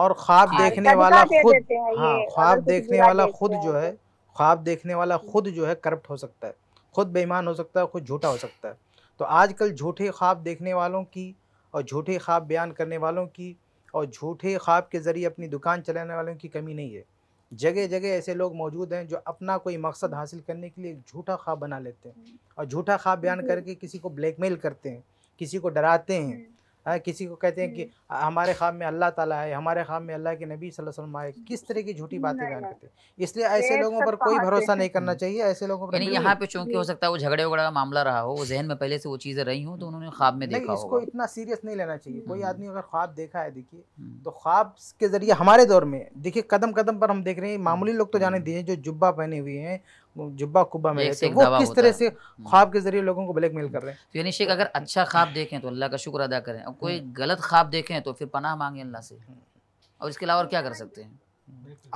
और ख्वाब हाँ, देखने वाला खुद हाँ ख्वाब देखने वाला खुद जो है ख्वाब देखने वाला खुद जो है करप्ट हो सकता है खुद बेईमान हो सकता है खुद झूठा हो सकता है तो आजकल झूठे ख्वाब देखने वालों की और झूठे ख्वाब बयान करने वालों की और झूठे ख्वाब के ज़रिए अपनी दुकान चलाने वालों की कमी नहीं है जगह जगह ऐसे लोग मौजूद हैं जो अपना कोई मकसद हासिल करने के लिए झूठा ख्वाब बना लेते हैं और झूठा ख्वाब बयान करके किसी को ब्लैकमेल करते हैं किसी को डराते हैं किसी को कहते हैं कि हम्म। हमारे ख्वाब में अल्लाह ताला है हमारे ख्वाब में अल्लाह के नबी सल्लल्लाहु अलैहि वसल्लम आए किस तरह की झूठी बातें बयान करते हैं इसलिए ऐसे लोगों पर कोई भरोसा नहीं करना चाहिए ऐसे लोगों पर यहाँ पे चूंकि हो सकता है वो झगड़े वगड़ा का मामला रहा हो वो जहन में पहले से वो चीज़ें रही हूँ तो उन्होंने ख्वाब में देखा इसको इतना सीरियस नहीं लेना चाहिए कोई हम्म। आदमी अगर ख्वाब देखा है देखिए हम्म। तो ख्वाब के जरिए हमारे दौर में देखिए कदम कदम पर हम देख रहे हैं मामूली लोग तो जाने दिए जो जुब्बा पहने हुए हैं जुब्बा कुब्बा में एक वो किस तरह से हम्म। ख्वाब के जरिए लोगों को ब्लैकमेल कर रहे हैं तो यानी शेख अगर अच्छा ख्वाब देखें तो अल्लाह का शुक्र अदा करें और कोई हम्म। गलत ख्वाब देखें तो फिर पनाह मांगे अल्लाह से हम्म। और इसके अलावा क्या कर सकते हैं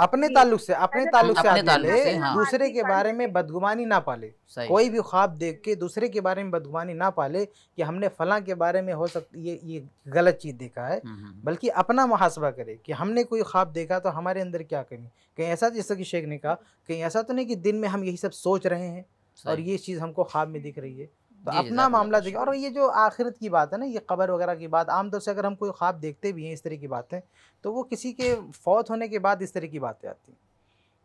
अपने ताल्लुक से अपने ताल्लुक से हाँ। दूसरे के हाँ, बारे में हाँ। बदगुमानी ना पाले कोई भी ख्वाब देख के दूसरे के बारे में बदगुमानी ना पाले कि हमने फला के बारे में हो सकती ये ये गलत चीज़ देखा है हम्म, हम्म, हम्म। बल्कि अपना मुहासबा करे कि हमने कोई ख्वाब देखा तो हमारे अंदर क्या कमी कहीं ऐसा जैसा कि शेख ने कहा कहीं ऐसा तो नहीं कि दिन में हम यही सब सोच रहे हैं और ये चीज़ हमको ख्वाब में दिख रही है तो अपना मामला देखिए और ये जो आखिरत की बात है ना ये खबर वगैरह की बात आमतौर से अगर हम कोई ख्वाब देखते भी हैं इस तरह की बातें तो वो किसी के फौत होने के बाद इस तरह की बातें आती हैं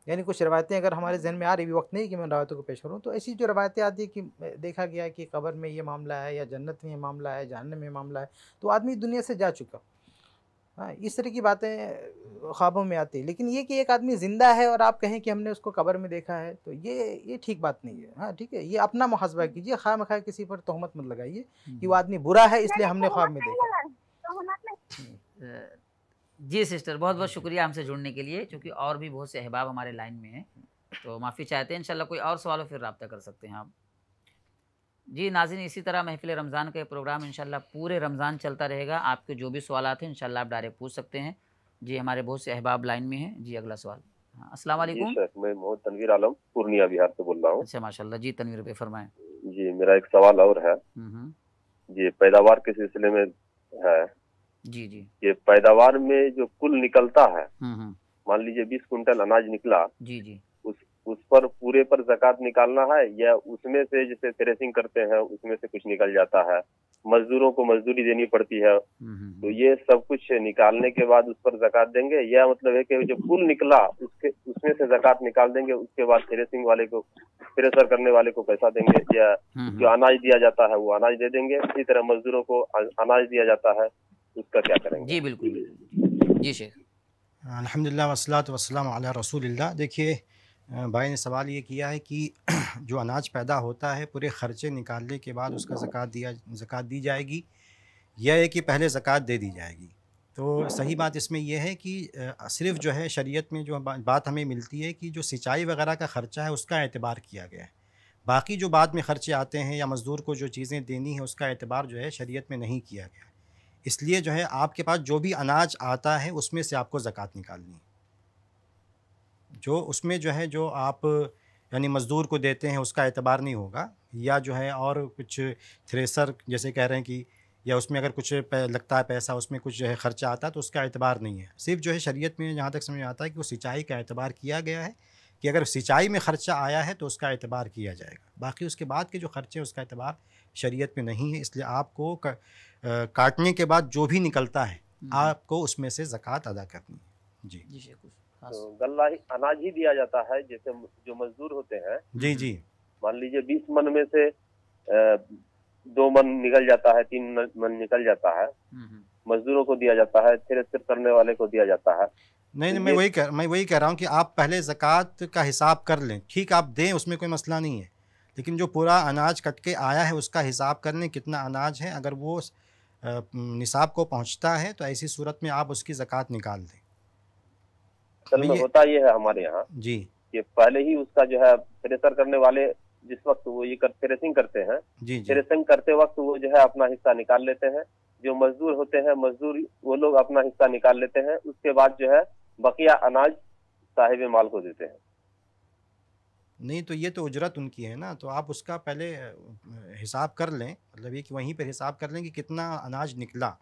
यानी कुछ रवायतें अगर हमारे हाँ। जहन में आ रही भी वक्त नहीं कि मैं रवायतों को पेश करूँ तो ऐसी जो रवायतें आती है कि देखा गया कि कबर में ये मामला है या जन्नत में ये मामला है जानने में मामला है तो आदमी दुनिया से जा चुका हाँ, इस तरह की बातें ख्वाबों में आती है लेकिन ये कि एक आदमी ज़िंदा है और आप कहें कि हमने उसको कबर में देखा है तो ये ये ठीक बात नहीं है हाँ ठीक है ये अपना मुहासबा हम्म। कीजिए खा किसी पर तोहमत मत लगाइए कि वो हम्म। आदमी बुरा है इसलिए हमने ख्वाब में देखा हम्म। जी सिस्टर बहुत बहुत शुक्रिया हमसे जुड़ने के लिए क्योंकि और भी बहुत से अहबाब हमारे लाइन में हैं तो माफ़ी चाहते हैं इंशाल्लाह कोई और सवाल हो फिर रबा कर सकते हैं आप जी नाजिन इसी तरह महफिल रमज़ान का प्रोग्राम इंशाल्लाह पूरे रमज़ान चलता रहेगा आपके जो भी सवाल हैं इनशाला आप डायरेक्ट पूछ सकते हैं जी हमारे बहुत से अहबाब लाइन में हैं जी अगला सवाल हाँ, अस्सलाम वालेकुम मैं मोहम्मद तनवीर आलम पूर्णिया बिहार से बोल रहा हूँ अच्छा माशाल्लाह जी तनवीर पे फरमाए जी मेरा एक सवाल और है हम्म, हम्म। जी पैदावार के सिलसिले में है जी जी ये पैदावार में जो कुल निकलता है हम्म, मान लीजिए बीस कुंटल अनाज निकला जी जी उस पर पूरे पर जक़ात निकालना है या उसमें से जैसे थ्रेसिंग करते हैं उसमें से कुछ निकल जाता है मजदूरों को मजदूरी देनी पड़ती है हम्म, हम्म, हम्म। तो ये सब कुछ निकालने के बाद उस पर जक़ात देंगे या मतलब है कि जो कुल निकला उसके उसमें से जक़ात निकाल देंगे उसके बाद थ्रेसिंग वाले को थ्रेसर करने वाले को पैसा देंगे या जो अनाज दिया जाता है वो अनाज दे देंगे इसी तरह मजदूरों को अनाज दिया जाता है उसका क्या करेंगे जी बिल्कुल जी शेख अलहमदिल्ला वसलात वसलाम रसूल देखिए भाई ने सवाल ये किया है कि जो अनाज पैदा होता है पूरे ख़र्चे निकालने के बाद उसका ज़क़़त दिया जक़ात दी जाएगी यह है कि पहले ज़क़़त दे दी जाएगी तो सही बात इसमें यह है कि सिर्फ जो है शरीयत में जो बात हमें मिलती है कि जो सिंचाई वगैरह का ख़र्चा है उसका एतबार किया गया है बाकी जो बाद में ख़र्चे आते हैं या मज़दूर को जो चीज़ें देनी है उसका एतबार जो है शरीयत में नहीं किया गया इसलिए जो है आपके पास जो भी अनाज आता है उसमें से आपको ज़क़़त निकालनी है जो उसमें जो है जो आप यानी मज़दूर को देते हैं उसका एतबार नहीं होगा या जो है और कुछ थ्रेसर जैसे कह रहे हैं कि या उसमें अगर कुछ लगता है पैसा उसमें कुछ जो है ख़र्चा आता है तो उसका एतबार नहीं है सिर्फ जो है शरीयत में जहाँ तक समझ आता है कि वो सिंचाई का एतबार किया गया है कि अगर सिंचाई में ख़र्चा आया है तो उसका एतबार किया जाएगा बाकी उसके बाद के जो ख़र्चे हैं उसका एतबार शरीयत में नहीं है इसलिए आपको काटने के बाद जो भी निकलता है हम्म। आपको उसमें से ज़क़़त अदा करनी है जी जी हाँ, तो गल्ला ही अनाज ही दिया जाता है जैसे जो मजदूर होते हैं जी जी मान लीजिए बीस मन में से दो मन निकल जाता है तीन मन निकल जाता है हम्म, हम्म। मजदूरों को दिया जाता है थिर करने वाले को दिया जाता है नहीं नहीं मैं वही कर मैं वही कह रहा हूँ कि आप पहले जक़ात का हिसाब कर लें ठीक आप दें उसमें कोई मसला नहीं है लेकिन जो पूरा अनाज कट के आया है उसका हिसाब कर लें कितना अनाज है अगर वो निसाब को पहुँचता है तो ऐसी सूरत में आप उसकी ज़क़़त निकाल दें असल में तो होता ये है हमारे यहाँ जी ये पहले ही उसका जो है प्रेशर करने वाले जिस वक्त वो ये कर, प्रेसिंग करते हैं जी, करते वक्त वो जो है अपना हिस्सा निकाल लेते हैं जो मजदूर होते हैं मजदूर वो लोग अपना हिस्सा निकाल लेते हैं उसके बाद जो है बकिया अनाज साहिब माल को देते हैं नहीं तो ये तो उजरत उनकी है ना तो आप उसका पहले हिसाब कर लें मतलब ये कि वहीं पर हिसाब कर लें कि कितना अनाज निकला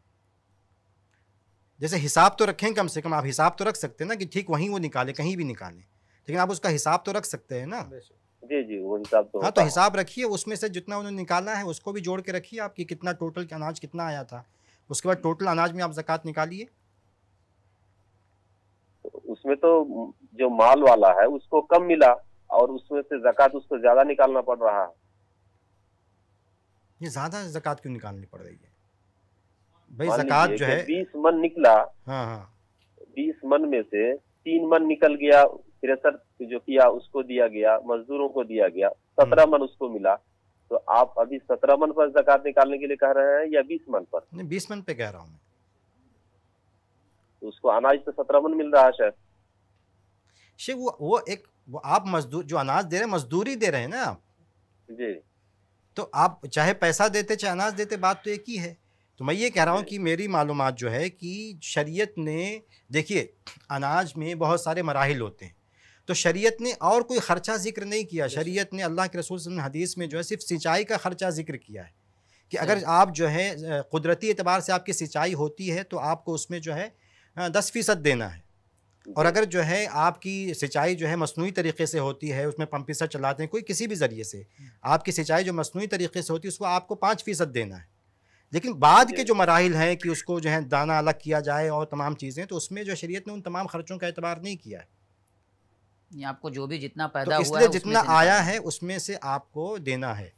जैसे हिसाब तो रखें कम से कम आप हिसाब तो रख सकते हैं ना कि ठीक वहीं वो निकाले कहीं भी निकाले लेकिन आप उसका हिसाब तो रख सकते हैं ना जी जी वो हिसाब तो हाँ तो हिसाब रखिए उसमें से जितना उन्होंने निकाला है उसको भी जोड़ के रखिए आपकी कितना टोटल अनाज कितना आया था उसके बाद टोटल अनाज में आप जक़ात निकालिए तो उसमें तो जो माल वाला है उसको कम मिला और उसमें से जक़ात उसको ज़्यादा निकालना पड़ रहा है ये ज़्यादा जक़ात क्यों निकालनी पड़ रही है भाई जक़ात जो है बीस मन निकला हाँ हाँ बीस मन में से तीन मन निकल गया थ्रेसर जो किया उसको दिया गया मजदूरों को दिया गया सत्रह हम्म। मन उसको मिला तो आप अभी सत्रह मन पर जक़ात निकालने के लिए कह रहे हैं या बीस मन पर नहीं बीस मन पे कह रहा हूँ तो उसको अनाज तो सत्रह मन मिल रहा है शायद शेख वो वो एक वो आप मजदूर जो अनाज दे रहे हैं मजदूरी दे रहे हैं ना आप जी तो आप चाहे पैसा देते चाहे अनाज देते बात तो एक ही है तो मैं ये कह रहा हूँ कि मेरी मालूम जो है कि शरीयत ने देखिए अनाज में बहुत सारे मराहल होते हैं तो शरीयत ने और कोई ख़र्चा जिक्र नहीं किया शरीयत ने अल्लाह के रसूल हदीस में जो है सिर्फ सिंचाई का ख़र्चा जिक्र किया है कि अगर आप जो है कुदरती एतबार से आपकी सिंचाई होती है तो आपको उसमें जो है दस फ़ीसद देना है और अगर जो है आपकी सिंचाई जो है मसनू तरीके से होती है उसमें पम्पिसर चलाते हैं कोई किसी भी ज़रिए से हम्म। आपकी सिंचाई जो मसनू तरीके से होती है उसको आपको पाँच फ़ीसद देना है लेकिन बाद के जो मराहल हैं कि उसको जो है दाना अलग किया जाए और तमाम चीज़ें तो उसमें जो शरीयत ने उन तमाम खर्चों का एतबार नहीं किया है आपको जो भी जितना पैदा तो हुआ है जितना आया है उसमें से आपको देना है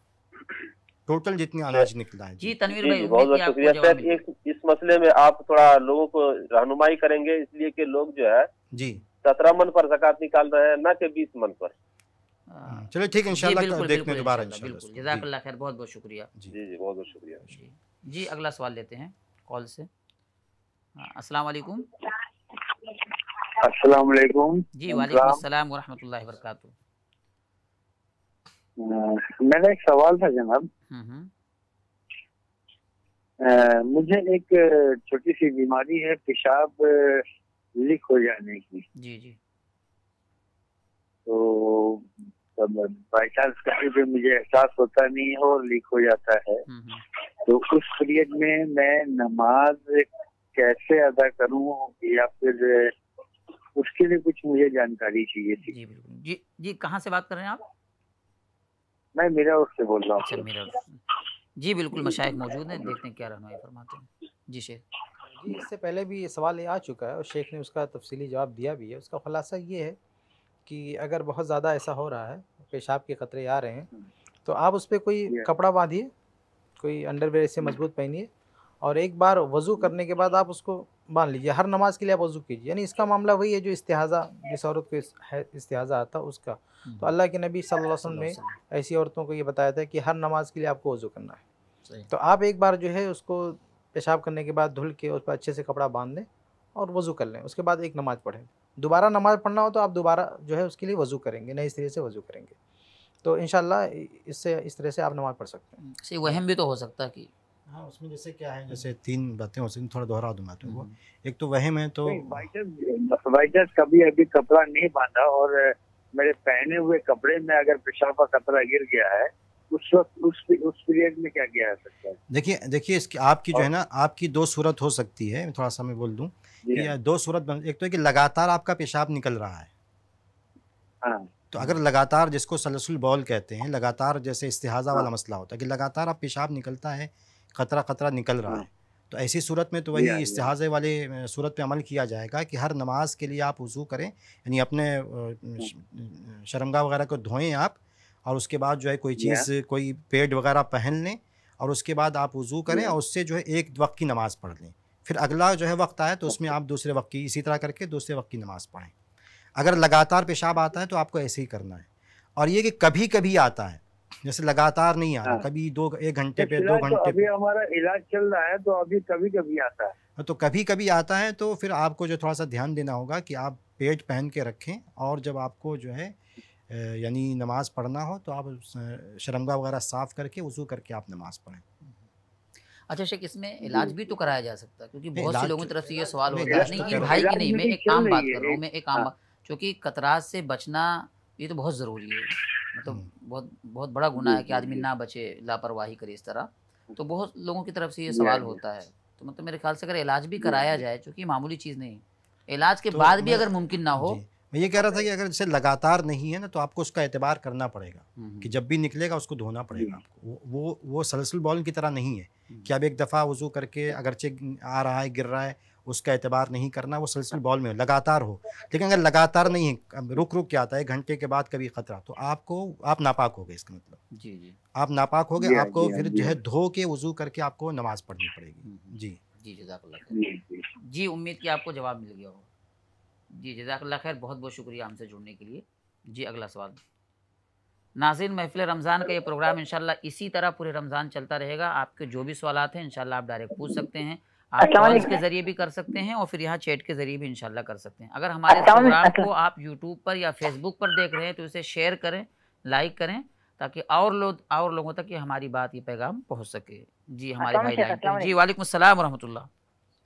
टोटल जितनी अनाज निकला है जी तनवीर भाई बहुत बहुत शुक्रिया सर एक इस मसले में आप थोड़ा लोगों को रहनुमाई करेंगे इसलिए कि लोग जो है जी सत्रह मन पर जकत निकाल रहे हैं ना कि बीस मन पर हाँ, चलो ठीक है इनशाला देखते हैं दोबारा इंशाल्लाह बहुत बहुत शुक्रिया जी जी बहुत बहुत शुक्रिया जी अगला सवाल लेते हैं कॉल से हाँ, अस्सलाम वालेकुम अस्सलाम वालेकुम जी वालेकुम अस्सलाम व रहमतुल्लाहि व बरकातहू मेरा एक सवाल था जनाब हम्म, हम्म। मुझे एक छोटी सी बीमारी है पेशाब लीक हो जाने की जी जी तो बाई चांस कभी भी मुझे एहसास होता नहीं है और लीक हो जाता है हम्म, तो उस पीरियड में मैं नमाज कैसे अदा करूं या फिर उसके लिए कुछ मुझे जानकारी चाहिए थी जी बिल्कुल जी जी कहाँ से बात कर रहे हैं आप मैं मेरा उससे बोल रहा हूँ अच्छा, जी बिल्कुल मशाइक मौजूद हैं देखते हैं क्या रहनुमाई फरमाते हैं जी शेख जी इससे पहले भी ये सवाल ये आ चुका है और शेख ने उसका तफसीली जवाब दिया भी है उसका ख़ुलासा ये है कि अगर बहुत ज़्यादा ऐसा हो रहा है पेशाब के ख़तरे आ रहे हैं तो आप उस पर कोई कपड़ा बांधिए कोई अंडरवेयर इससे मजबूत पहनिए और एक बार वज़ू करने के बाद आप उसको बांध लीजिए हर नमाज के लिए आप वज़ू कीजिए यानी इसका मामला वही है जो इस्तेहाज़ा जिस औरत को इस्तेहाज़ा आता उसका तो हम्म। अल्लाह के नबी सल्लल्लाहु अलैहि वसल्लम ने ऐसी औरतों को ये बताया था कि हर नमाज के लिए आपको वज़ू करना है तो आप एक बार जो है उसको पेशाब करने के बाद धुल के उस पर अच्छे से कपड़ा बांध दें और वज़ू कर लें उसके बाद एक नमाज़ पढ़ें दोबारा नमाज़ पढ़ना हो तो आप दोबारा जो है उसके लिए वज़ू करेंगे नए इस तरीके से वज़ू करेंगे तो इन इससे इस तरह से आप नमाज पढ़ सकते हैं सही वहम भी तो हो सकता है कि हाँ उसमें जैसे क्या है जैसे तीन बातें हो सकती थोड़ा दोहरा दूंगा तुमको हम्म। एक तो वहम है तो वाइटस कभी अभी कपड़ा नहीं बांधा और मेरे पहने हुए कपड़े में अगर पेशाब का कपड़ा गिर गया है उस वक्त उस उस पीरियड में क्या किया जा सकता है देखिए देखिए इसकी आपकी जो है ना आपकी दो सूरत हो सकती है थोड़ा सा मैं बोल दूँ दो सूरत एक तो है कि लगातार आपका पेशाब निकल रहा है हाँ तो अगर लगातार जिसको सलसल बॉल कहते हैं लगातार जैसे इस्तेहाजा वाला मसला होता है कि लगातार आप पेशाब निकलता है खतरा खतरा निकल रहा है तो ऐसी सूरत में तो वही इस्तेहाजे वाले सूरत पे अमल किया जाएगा कि हर नमाज के लिए आप वज़ू करें यानी अपने शर्मगा वगैरह को धोएं आप और उसके बाद जो है कोई चीज़ कोई पेड वगैरह पहन लें और उसके बाद आप वज़ू करें और उससे जो है एक वक्त की नमाज़ पढ़ लें फिर अगला जो है वक्त आए तो उसमें अच्छा। आप दूसरे वक्त की इसी तरह करके दूसरे वक्त की नमाज़ पढ़ें अगर लगातार पेशाब आता है तो आपको ऐसे ही करना है और ये कि कभी कभी आता है जैसे लगातार नहीं आता हाँ। कभी दो एक घंटे पे दो तो घंटे तो अभी हमारा इलाज चल रहा है तो अभी कभी कभी आता है हाँ, तो कभी कभी आता है तो फिर आपको जो थोड़ा सा ध्यान देना होगा कि आप पेट पहन के रखें और जब आपको जो है यानी नमाज पढ़ना हो तो आप शरंगा वगैरह साफ़ करके वजू करके आप नमाज पढ़ें अच्छा शेख इसमें इलाज भी तो कराया जा सकता है क्योंकि बहुत से लोगों की तो तरफ से ये सवाल होता है तो नहीं कि भाई की नहीं मैं एक आम बात कर रहा हूँ मैं एक आम हाँ। बात क्योंकि कतराज से बचना ये तो बहुत ज़रूरी है मतलब हम्म। बहुत बहुत बड़ा गुना है कि आदमी ना बचे लापरवाही करे इस तरह तो बहुत लोगों की तरफ से ये सवाल होता है तो मतलब मेरे ख्याल से अगर इलाज भी कराया जाए चूँकि मामूली चीज़ नहीं इलाज के तो बाद भी अगर मुमकिन ना हो मैं ये कह रहा था कि अगर इसे लगातार नहीं है ना तो आपको उसका एतबार करना पड़ेगा हम्म, हम्म। कि जब भी निकलेगा उसको धोना पड़ेगा आपको वो वो सलसल बॉल की तरह नहीं है कि अब एक दफ़ा वजू करके अगरचे आ रहा है गिर रहा है उसका एतबार नहीं करना वो सिलसिल बॉल में हो लगातार हो लेकिन अगर लगातार नहीं है रुक रुक के आता है घंटे के बाद कभी ख़तरा तो आपको आप नापाक हो गए इसका मतलब जी जी आप नापाक हो गए हाँ, आपको हाँ, फिर जो है हाँ। धो के वजू करके आपको नमाज़ पढ़नी हम्म, पड़ेगी हम्म, हम्म। जी जी जजाक जी उम्मीद की आपको जवाब मिल गया हो जी जजाक खैर बहुत बहुत शुक्रिया हमसे जुड़ने के लिए जी अगला सवाल नाजिन महफिल रमज़ान का ये प्रोग्राम इनशाला इसी तरह पूरे रमज़ान चलता रहेगा आपके जो भी सवाल हैं इनशाला आप डायरेक्ट पूछ सकते हैं आप अच्छा, कॉल्स मतलब के जरिए भी कर सकते हैं और फिर यहाँ चैट के जरिए भी इनशाला कर सकते हैं अगर हमारे अच्छा, मतलब प्रोग्राम को आप यूट्यूब पर या फेसबुक पर देख रहे हैं तो इसे शेयर करें लाइक करें ताकि और लोग और लोगों तक ये हमारी बात ये पैगाम पहुंच सके जी हमारे भाई लाइन जी वालेकुम असलम वरहमतुल्ला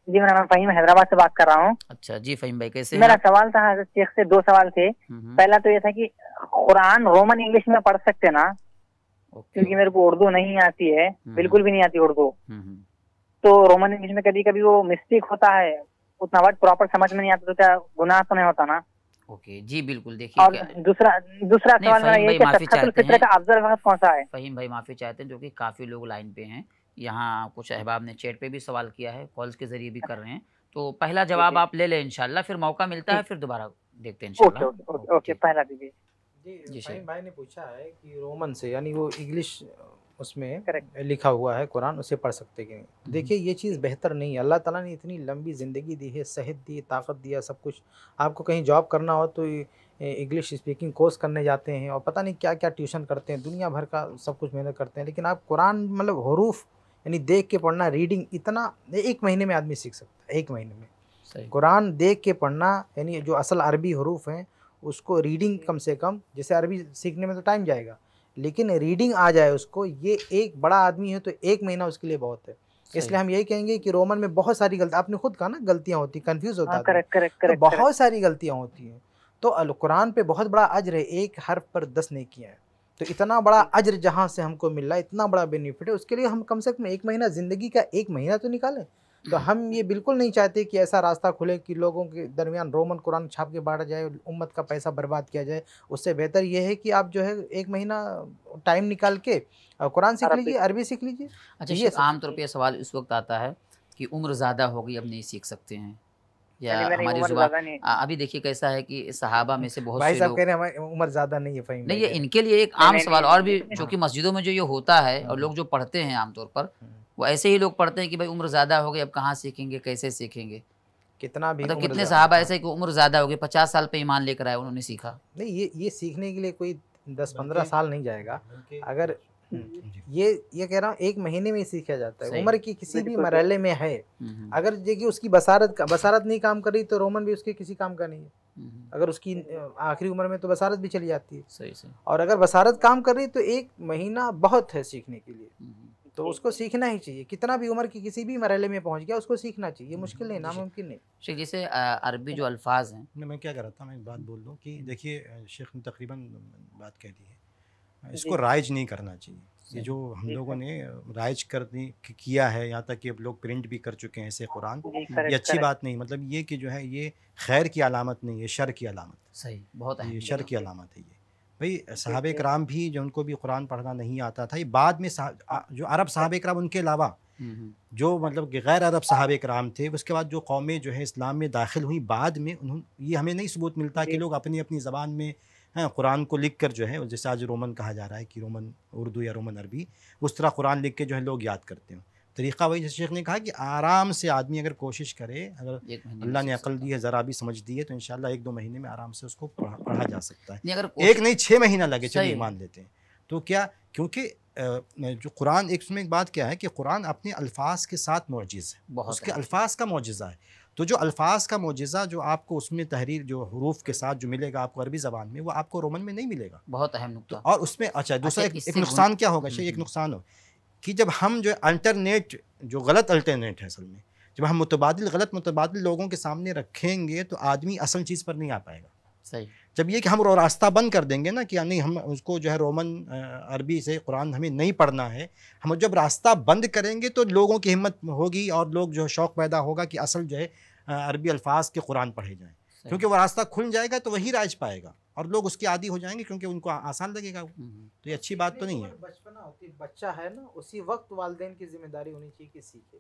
जी मेरा नाम फहीम हैदराबाद से बात कर रहा हूँ अच्छा जी फहीम भाई कैसे मेरा सवाल था शेख से दो सवाल थे हम्म, हम्म। पहला तो ये था कि कुरान रोमन इंग्लिश में पढ़ सकते ना क्योंकि मेरे को उर्दू नहीं आती है हम्म, बिल्कुल भी नहीं आती उर्दू तो रोमन इंग्लिश में कभी कभी वो मिस्टेक होता है उतना वर्ड प्रॉपर समझ में नहीं आता तो क्या गुनाह तो नहीं होता ना ओके जी बिल्कुल देखिए और दूसरा दूसरा सवाल मेरा ये कि फित्र का अफजल वक्त कौन सा है फहीम भाई माफी चाहते हैं जो कि काफी लोग लाइन पे हैं यहाँ कुछ अहबाब ने चैट पे भी सवाल किया है कॉल्स के जरिए भी कर रहे हैं तो पहला जवाब आप ले लें इनशाला फिर मौका मिलता है फिर दोबारा देखते हैं ओके ओके ओके पहला दीजिए जी, जी भाई ने पूछा है कि रोमन से यानी वो इंग्लिश उसमें लिखा हुआ है कुरान उसे पढ़ सकते कि नहीं हम्म। देखिए ये चीज़ बेहतर नहीं है अल्लाह ताला ने इतनी लंबी ज़िंदगी दी है सेहत दी ताकत दिया सब कुछ आपको कहीं जॉब करना हो तो इंग्लिश स्पीकिंग कोर्स करने जाते हैं और पता नहीं क्या क्या ट्यूशन करते हैं दुनिया भर का सब कुछ मेहनत करते हैं लेकिन आप कुरान मतलब हरूफ यानी देख के पढ़ना रीडिंग इतना एक महीने में आदमी सीख सकता है एक महीने में कुरान देख के पढ़ना यानी जो असल अरबी हरूफ हैं उसको रीडिंग कम से कम जैसे अरबी सीखने में तो टाइम जाएगा लेकिन रीडिंग आ जाए उसको ये एक बड़ा आदमी है तो एक महीना उसके लिए बहुत है इसलिए हम यही कहेंगे कि रोमन में बहुत सारी गलती आपने खुद कहा ना गलतियाँ होती कन्फ्यूज़ होता है हाँ, तो बहुत सारी गलतियाँ होती हैं तो अल कुरान पे बहुत बड़ा अजर है एक हर्फ पर दस किया हैं तो इतना बड़ा अजर जहाँ से हमको मिल रहा है इतना बड़ा बेनिफिट है उसके लिए हम कम से कम एक महीना ज़िंदगी का एक महीना तो निकालें तो हम्म। हम ये बिल्कुल नहीं चाहते कि ऐसा रास्ता खुले कि लोगों के दरमियान रोमन कुरान छाप के बांटा जाए उम्मत का पैसा बर्बाद किया जाए उससे बेहतर ये है कि आप जो है एक महीना टाइम निकाल के कुरान सीख लीजिए अरबी सीख लीजिए अच्छा ये आमतौर पर सवाल इस वक्त आता है कि उम्र ज़्यादा हो गई अब नहीं सीख सकते हैं या हमारी जुबान अभी देखिए कैसा है कि सहाबा में से बहुत भाई लोग कह रहे हैं उम्र ज़्यादा नहीं है फहीम नहीं ये इनके लिए एक आम सवाल और भी जो कि मस्जिदों में जो ये होता है और लोग जो पढ़ते हैं आमतौर पर हम्म। वो ऐसे ही लोग पढ़ते हैं कि भाई उम्र ज़्यादा हो गई अब कहाँ सीखेंगे कैसे सीखेंगे कितना भी मतलब कितने साहबा ऐसे कि उम्र ज़्यादा हो गई पचास साल पे ईमान लेकर आए उन्होंने सीखा नहीं ये ये सीखने के लिए कोई दस पंद्रह साल नहीं जाएगा अगर हम्म, ये ये कह रहा हूँ एक महीने में ही सीखा जाता है उम्र की किसी भी मरहले में है हम्म, हम्म। अगर देखिए उसकी बसारत का बसारत नहीं काम कर रही तो रोमन भी उसके किसी काम का नहीं है अगर उसकी आखिरी उम्र में तो बसारत भी चली जाती है सही सही और अगर बसारत काम कर रही तो एक महीना बहुत है सीखने के लिए तो उसको सीखना ही चाहिए कितना भी उम्र की किसी भी मरहले में पहुंच गया उसको सीखना चाहिए हम्म, मुश्किल नहीं नामुमकिन नहीं शेख जैसे अरबी जो अल्फाज हैं मैं, मैं क्या कर रहा था मैं एक बात बोल दूँ कि हम्म। देखिए शेख ने तकरीबन बात कह दी है इसको राइज नहीं करना चाहिए ये जो हम लोगों ने राइज कर किया है यहाँ तक कि अब लोग प्रिंट भी कर चुके हैं ऐसे कुरान ये अच्छी बात नहीं मतलब ये कि जो है ये खैर की अलामत नहीं है शर की अलामत सही बहुत ये शर की अलामत है ये भाई साहब कराम भी जो उनको भी कुरान पढ़ना नहीं आता था ये बाद में जो अरब हाँ। साहब कराम उनके अलावा जो मतलब कि गैर अरब साहब कराम थे उसके बाद जो कौमें जो है इस्लाम में दाखिल हुई बाद में उन्होंने ये हमें नहीं सबूत मिलता कि लोग अपनी अपनी ज़बान में हैं कुरान को लिख कर जो है जैसे आज रोमन कहा जा रहा है कि रोमन उर्दू या रोमन अरबी उस तरह कुरान लिख के जो है लोग याद करते हैं तरीक़ा वही जैसे शेख ने कहा कि आराम से आदमी अगर कोशिश करे अगर अल्लाह ने अकल दी है ज़रा भी समझ दी है तो इन एक दो महीने में आराम से उसको पढ़ा पढ़ा जा सकता है अगर एक नहीं छः महीना लगे चलिए मान लेते हैं तो क्या क्योंकि जो कुरान एक उसमें एक बात क्या है कि कुरान अपने अल्फाज के साथ मोजिज़ है उसके अल्फाज का मुजजा है तो जो अल्फाज का मुजजा जो आपको उसमें तहरीर जो हरूफ के साथ जो मिलेगा आपको अरबी ज़बान में वो आपको रोमन में नहीं मिलेगा बहुत अहम नुकता तो और उसमें अच्छा दूसरा अच्छा, एक, एक नुकसान क्या होगा हम्म, अच्छा, एक हम्म। नुकसान हो कि जब हम जो अल्टरनेट जो गलत अल्टरनेट है असल में जब हम मुतबादल गलत मुतबादल लोगों के सामने रखेंगे तो आदमी असल चीज़ पर नहीं आ पाएगा सही जब ये कि हम रास्ता बंद कर देंगे ना कि यानी हम उसको जो है रोमन अरबी से कुरान हमें नहीं पढ़ना है हम जब रास्ता बंद करेंगे तो लोगों की हिम्मत होगी और लोग जो है शौक़ पैदा होगा कि असल जो है अरबी अल्फाज के कुरान पढ़े जाएँ क्योंकि वो रास्ता खुल जाएगा तो वही राज पाएगा और लोग उसके आदि हो जाएंगे क्योंकि उनको आसान लगेगा हम्म, हम्म। तो ये अच्छी बात तो नहीं है तो बचपना होती बच्चा है ना उसी वक्त वालदेन की जिम्मेदारी होनी चाहिए कि सीखे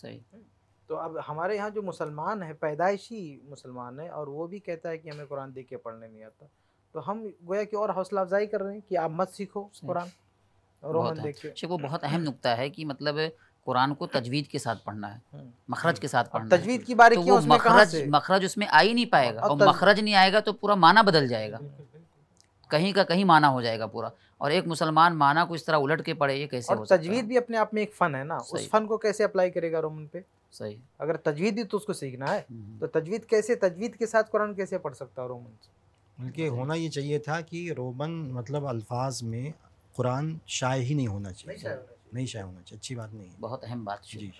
सही हम्म। तो अब हमारे यहाँ जो मुसलमान है पैदाइशी मुसलमान है और वो भी कहता है कि हमें कुरान देख के पढ़ने नहीं आता तो हम गोया की और हौसला अफजाई कर रहे हैं कि आप मत सीखो कुरान और देखिए अच्छा, वो बहुत अहम नुकता है कि मतलब कुरान को तजवीद के साथ पढ़ना है हम्म। मखरज के साथ पढ़ना तजवीद की बारे तो मखरज मखरज उसमें आ ही नहीं पाएगा और, मखरज नहीं आएगा तो पूरा माना बदल जाएगा कहीं का कहीं माना हो जाएगा पूरा और एक मुसलमान माना को इस तरह उलट के पड़े ये कैसे और तजवीद भी अपने आप में एक फन है ना उस फन को कैसे अप्लाई करेगा रोमन पे सही अगर तजवीद भी तो उसको सीखना है हम्म, हम्म। तो तजवीद कैसे तजवीद के साथ कुरान कैसे पढ़ सकता है रोमन से बल्कि होना ये चाहिए था कि रोमन मतलब अल्फाज में कुरान शाय ही नहीं होना चाहिए नहीं शाया होना चाहिए अच्छी बात नहीं है बहुत अहम बात जी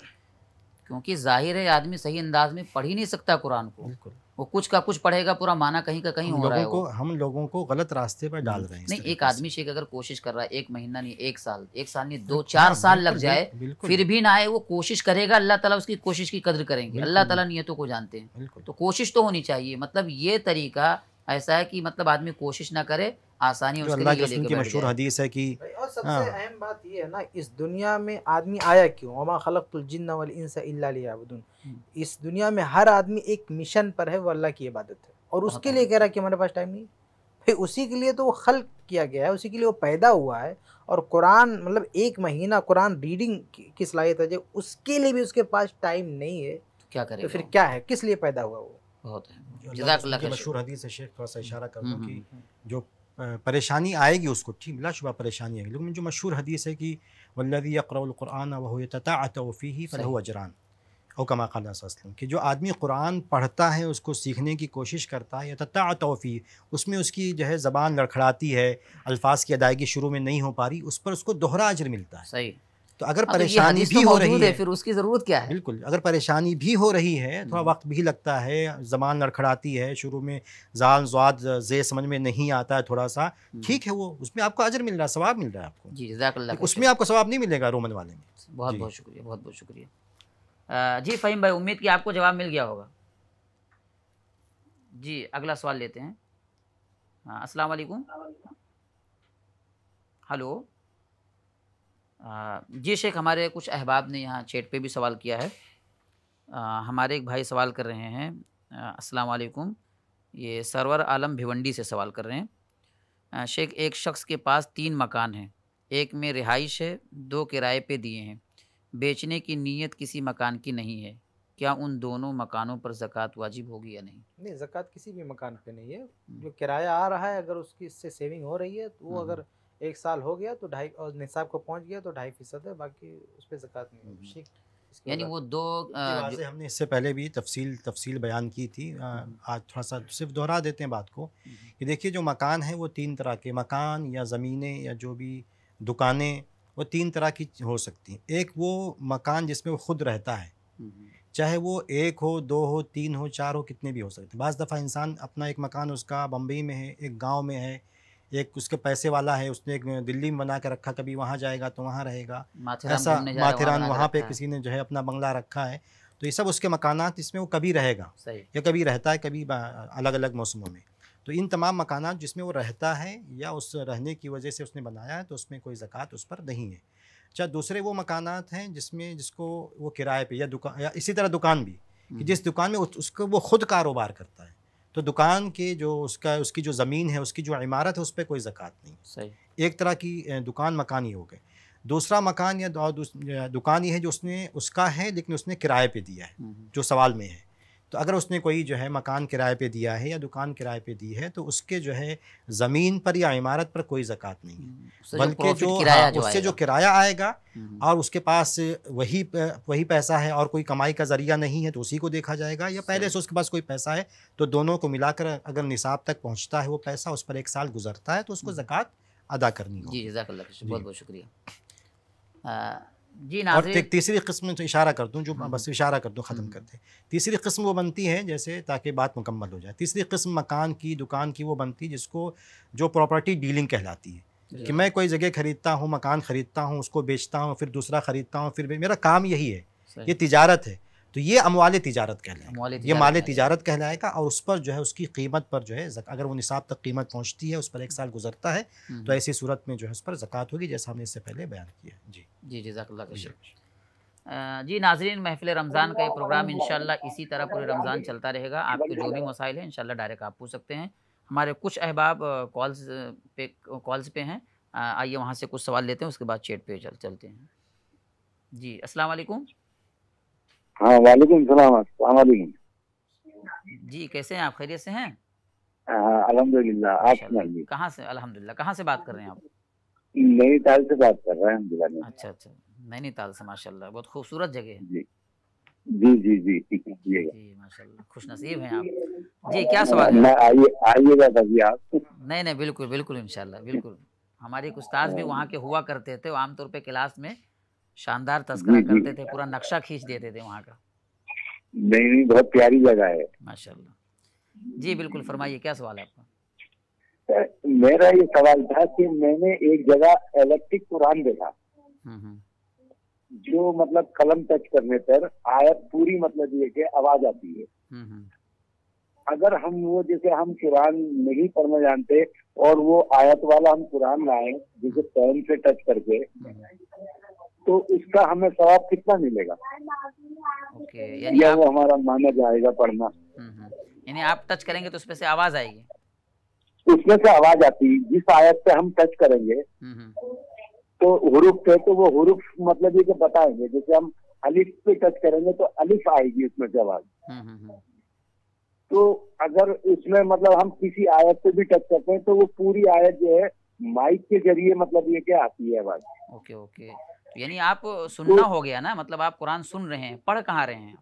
क्योंकि जाहिर है आदमी सही अंदाज में पढ़ ही नहीं सकता कुरान को बिल्कुल वो कुछ का कुछ पढ़ेगा पूरा माना कहीं का कहीं हो रहा है को, हम लोगों को गलत रास्ते पर डाल रहे हैं नहीं एक आदमी से अगर कोशिश कर रहा है एक महीना नहीं एक साल एक साल नहीं दो चार हाँ, साल लग जाए फिर भी ना आए वो कोशिश करेगा अल्लाह ताला उसकी कोशिश की कदर करेंगे अल्लाह ताला नियतों को जानते हैं तो कोशिश तो होनी चाहिए मतलब ये तरीका ऐसा है कि मतलब आदमी कोशिश ना करे आसानी जो अल्लाह के की मशहूर हदीस है कि और सबसे हाँ। अहम बात ये है ना इस दुनिया में आदमी आया क्यों वमा खलकतुलजिन वलइंस इल्लाबुदन हम्म। इस दुनिया में हर आदमी एक मिशन पर है वो अल्लाह की इबादत है और हाँ, उसके हाँ। लिए कह रहा है कि हमारे पास टाइम नहीं फिर उसी के लिए तो वो खल्क किया गया है उसी के लिए वो पैदा हुआ है और कुरान मतलब एक महीना कुरान रीडिंग की सलाहियत है जो उसके लिए भी उसके पास टाइम नहीं है तो क्या करें तो फिर क्या है किस लिए पैदा हुआ वो बहुत है मशहूर हदीस है शेख थोड़ा सा इशारा कर हम्म, कि हम्म, जो परेशानी आएगी उसको ठीक बिलाशुबा परेशानी आएगी लेकिन जो मशहूर हदीस है कि वल्लदी यकरक़ुरान वह ही फ़लह अजरान और कमा खाना कि जो आदमी कुरान पढ़ता है उसको सीखने की कोशिश करता है या तत्ता तोफ़ी उसमें उसकी जो है ज़बान लड़खड़ाती है अल्फाज की अदायगी शुरू में नहीं हो पा रही उस पर उसको दोहरा अजर मिलता है सही तो अगर हाँ, तो परेशानी भी तो हो रही है फिर उसकी ज़रूरत क्या है बिल्कुल अगर परेशानी भी हो रही है हम्म। थोड़ा वक्त भी लगता है जबान लड़खड़ाती है शुरू में जान जवाद जे समझ में नहीं आता है थोड़ा सा हम्म। ठीक है वो उसमें आपको अजर मिल रहा है स्वाब मिल रहा है आपको जी उसमें आपको स्वाब नहीं मिलेगा रोमन वाले में बहुत बहुत शुक्रिया बहुत बहुत शुक्रिया जी फ़हीम भाई उम्मीद की आपको जवाब मिल गया होगा जी अगला सवाल लेते हैं हाँ असलकुम हेलो जी शेख हमारे कुछ अहबाब ने यहाँ चैट पे भी सवाल किया है आ, हमारे एक भाई सवाल कर रहे हैं अस्सलाम वालेकुम ये सरवर आलम भिवंडी से सवाल कर रहे हैं आ, शेख एक शख्स के पास तीन मकान हैं एक में रिहाइश है दो किराए पे दिए हैं बेचने की नीयत किसी मकान की नहीं है क्या उन दोनों मकानों पर ज़क़़त वाजिब होगी या नहीं नहीं ज़क़़त किसी भी मकान पे नहीं है हम्म। जो किराया आ रहा है अगर उसकी इससे सेविंग हो रही है तो वो हम्म। अगर एक साल हो गया तो ढाई और निसाब को पहुंच गया तो ढाई फीसद है बाकी उस पर जक़ात नहीं हम्म। ठीक यानी वो दो आ, हमने इससे पहले भी तफसील तफसील बयान की थी आ, हम्म। आज थोड़ा सा सिर्फ दोहरा देते हैं बात को हम्म। कि देखिए जो मकान है वो तीन तरह के मकान या ज़मीनें या जो भी दुकानें वो तीन तरह की हो सकती हैं एक वो मकान जिसमें वो खुद रहता है चाहे वो एक हो दो हो तीन हो चार हो कितने भी हो सकते हैं बज़ दफ़ा इंसान अपना एक मकान उसका बम्बई में है एक गाँव में है एक उसके पैसे वाला है उसने एक दिल्ली में बना के रखा कभी वहाँ जाएगा तो वहाँ रहेगा ऐसा माथेरान वहाँ पे किसी ने जो है अपना बंगला रखा है तो ये सब उसके मकानात इसमें वो कभी रहेगा या कभी रहता है कभी अलग अलग मौसमों में तो इन तमाम मकानात जिसमें वो रहता है या उस रहने की वजह से उसने बनाया है तो उसमें कोई ज़क़़त उस पर नहीं है चाहे अच्छा, दूसरे वो मकानात हैं जिसमें जिसको वो किराए पे या दुकान या इसी तरह दुकान भी कि हम्म। जिस दुकान में उसको वो खुद कारोबार करता है तो दुकान के जो उसका उसकी जो ज़मीन है उसकी जो इमारत है उस पर कोई ज़क़़त नहीं सही एक तरह की दुकान मकान ही हो गए दूसरा मकान या दुकान ये है जो उसने उसका है लेकिन उसने किराए पे दिया है जो सवाल में है तो अगर उसने कोई जो है मकान किराए पे दिया है या दुकान किराए पे दी है तो उसके जो है ज़मीन पर या इमारत पर कोई ज़क़़त नहीं है हम्म। बल्कि जो, जो, हाँ, जो उससे जो किराया आएगा हम्म। और उसके पास वही वही पैसा है और कोई कमाई का ज़रिया नहीं है तो उसी को देखा जाएगा या पहले से उसके पास कोई पैसा है तो दोनों को मिलाकर अगर निसाब तक पहुँचता है वो पैसा उस पर एक साल गुजरता है तो उसको हम्म। ज़क़़त अदा करनी होगी जी बहुत बहुत शुक्रिया जी और तीसरी किस्म तो इशारा कर दूं जो हाँ। बस इशारा कर दूं ख़त्म हम्म। कर दे तीसरी किस्म वो बनती है जैसे ताकि बात मुकम्मल हो जाए तीसरी किस्म मकान की दुकान की वो बनती है जिसको जो प्रॉपर्टी डीलिंग कहलाती है कि मैं कोई जगह ख़रीदता हूँ मकान ख़रीदता हूँ उसको बेचता हूँ फिर दूसरा ख़रीदता हूँ फिर मेरा काम यही है ये तिजारत है तो ये अमवाल तजारत कहलाएगा ये माल तजारत कहलाएगा और उस पर जो है उसकी कीमत पर जो है अगर वो निसाब तक कीमत पहुँचती है उस पर एक साल गुजरता है हम्म। तो ऐसी सूरत में जो है उस पर ज़क़ात होगी जैसा हमने इससे पहले बयान किया जी जी जजाकल्ला जी नाजरीन महफिल रमज़ान का ये प्रोग्राम इन इसी तरह पूरे रमज़ान चलता रहेगा आपके जो भी मसाइल हैं इन डायरेक्ट आप पूछ सकते हैं हमारे कुछ अहबाब कॉल्स पे कॉल्स पे हैं आइए वहाँ से कुछ सवाल लेते हैं उसके बाद चेट पे चल चलते हैं जी अस्सलाम वालेकुम हाँ वालेकुम सलाम वालेकुम जी कैसे हैं आप खैरियत से हैं हाँ, अलहमदुल्ला आप सुनाइए कहाँ से अलहमदुल्ला कहाँ से बात कर रहे हैं आप नैनीताल से बात कर रहे हैं अच्छा अच्छा नैनीताल से माशाल्लाह बहुत खूबसूरत जगह है जी जी जी जी जी माशाल्लाह खुश नसीब हैं आप जी क्या सवाल है आइए आइएगा कभी आप नहीं नहीं बिल्कुल बिल्कुल इंशाल्लाह बिल्कुल हमारे एक उस्ताद भी वहाँ के हुआ करते थे आमतौर पर क्लास में शानदार तस्करा करते थे पूरा नक्शा खींच देते थे वहाँ का नहीं नहीं बहुत प्यारी जगह है माशाल्लाह जी बिल्कुल फरमाइए क्या सवाल है आपका मेरा ये सवाल था कि मैंने एक जगह इलेक्ट्रिक कुरान देखा हम्म, हम्म। जो मतलब कलम टच करने पर आयत पूरी मतलब ये के आवाज आती है हम्म, अगर हम वो जैसे हम कुरान नहीं पढ़ना जानते और वो आयत वाला हम कुरान लाए जिसे पेन से टच करके तो उसका हमें सवाब कितना मिलेगा ओके यानी आप... हमारा माना जाएगा पढ़ना हम्म, हम्म। यानी आप टच करेंगे तो उसमें से आवाज आएगी उसमें से आवाज आती है जिस आयत पे हम टच करेंगे हम्म, तो हुरूफ पे तो वो हुरूफ मतलब ये बताएंगे जैसे हम अलिफ पे टच करेंगे तो अलिफ आएगी उसमें से आवाज तो अगर उसमें मतलब हम किसी आयत पे भी टच करते हैं तो वो पूरी आयत जो है माइक के जरिए मतलब ये क्या आती है आवाज ओके ओके तो यानी आप सुनना तो, हो गया ना मतलब आप कुरान सुन रहे हैं पढ़ कहाँ रहे हैं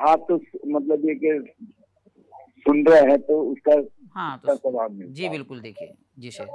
हाँ तो मतलब ये के सुन रहे हैं तो उसका हाँ तो जी बिल्कुल देखिए जी सर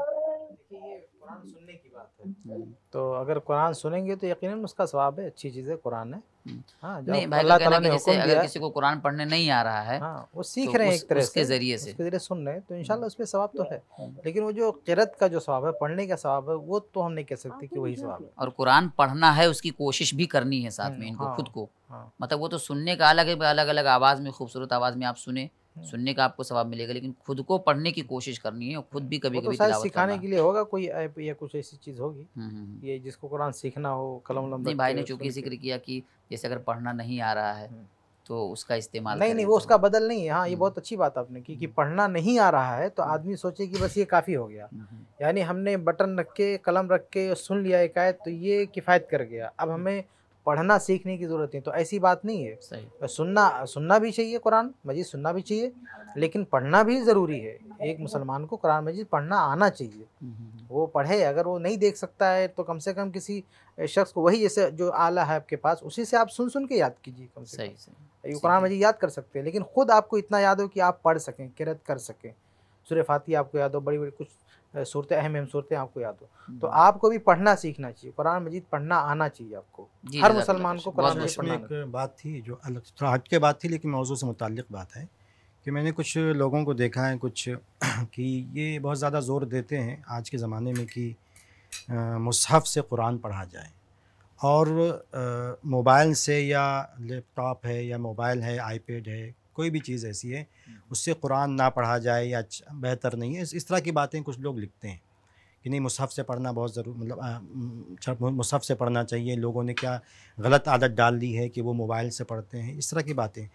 कुरान सुनने की बात है हम्म। तो अगर कुरान सुनेंगे तो यकीनन उसका स्वाब है अच्छी चीज़ है कुरान है हम्म। हाँ, नहीं भाई जैसे अगर किसी को कुरान पढ़ने नहीं आ रहा है हाँ, वो सीख तो रहे हैं एक तरह उसके जरिए से उसके जरिए सुन रहे हैं तो हम्म। उसमें तो है हाँ। लेकिन वो जो किरत का जो स्वाब है पढ़ने का स्वाब है वो तो हम नहीं कह सकते कि तो वही स्वाब है और कुरान पढ़ना है उसकी कोशिश भी करनी है साथ में इनको हाँ, खुद को हाँ। मतलब वो तो सुनने का अलग है अलग अलग आवाज़ में खूबसूरत आवाज़ में आप सुने हम्म। सुनने का आपको सवाब मिलेगा लेकिन खुद को पढ़ने की कोशिश करनी है और खुद भी कभी कभी तो सिखाने के लिए होगा कोई ऐप या कुछ ऐसी चीज होगी हम्म, हम्म, ये जिसको कुरान सीखना हो कलम नहीं भाई ने चूंकि जिक्र किया कि जैसे अगर पढ़ना नहीं आ रहा है तो उसका इस्तेमाल नहीं नहीं वो तो। उसका बदल नहीं है हाँ ये बहुत अच्छी बात आपने की कि पढ़ना नहीं आ रहा है तो आदमी सोचे कि बस ये काफ़ी हो गया यानी हमने बटन रख के कलम रख के सुन लिया एक आयत तो ये किफ़ायत कर गया अब हमें पढ़ना सीखने की ज़रूरत नहीं तो ऐसी बात नहीं है सही सुनना सुनना भी चाहिए कुरान मजीद सुनना भी चाहिए लेकिन पढ़ना भी ज़रूरी है एक मुसलमान को कुरान मजीद पढ़ना आना चाहिए हम्म, हम्म, हम्म। वो पढ़े अगर वो नहीं देख सकता है तो कम से कम किसी शख्स को वही जैसे जो आला है आपके पास उसी से आप सुन सुन के याद कीजिए कम से कम ये कुरान मजीद याद कर सकते हैं लेकिन ख़ुद आपको इतना याद हो कि आप पढ़ सकें किरत कर सकें सुर फाती आपको याद हो बड़ी बड़ी कुछ सूरत अहम अहम सूरतें आपको याद हो हम्म। तो आपको भी पढ़ना सीखना चाहिए कुरान मजीद पढ़ना आना चाहिए आपको हर मुसलमान को कुरान मजीद पढ़ना एक बात थी जो अलग थोड़ा हट के बात थी लेकिन मौजू से मुतक बात है कि मैंने कुछ लोगों को देखा है कुछ कि ये बहुत ज़्यादा ज़ोर देते हैं आज के ज़माने में कि मुसहफ़ से कुरान पढ़ा जाए और मोबाइल से या लैपटॉप है या मोबाइल है आईपैड है कोई भी चीज़ ऐसी है उससे कुरान ना पढ़ा जाए या अच्छा, बेहतर नहीं है इस तरह की बातें कुछ लोग लिखते हैं कि नहीं मुसहफ़ से पढ़ना बहुत ज़रूर मतलब मुसहफ़ से पढ़ना चाहिए लोगों ने क्या गलत आदत डाल दी है कि वो मोबाइल से पढ़ते हैं इस तरह की बातें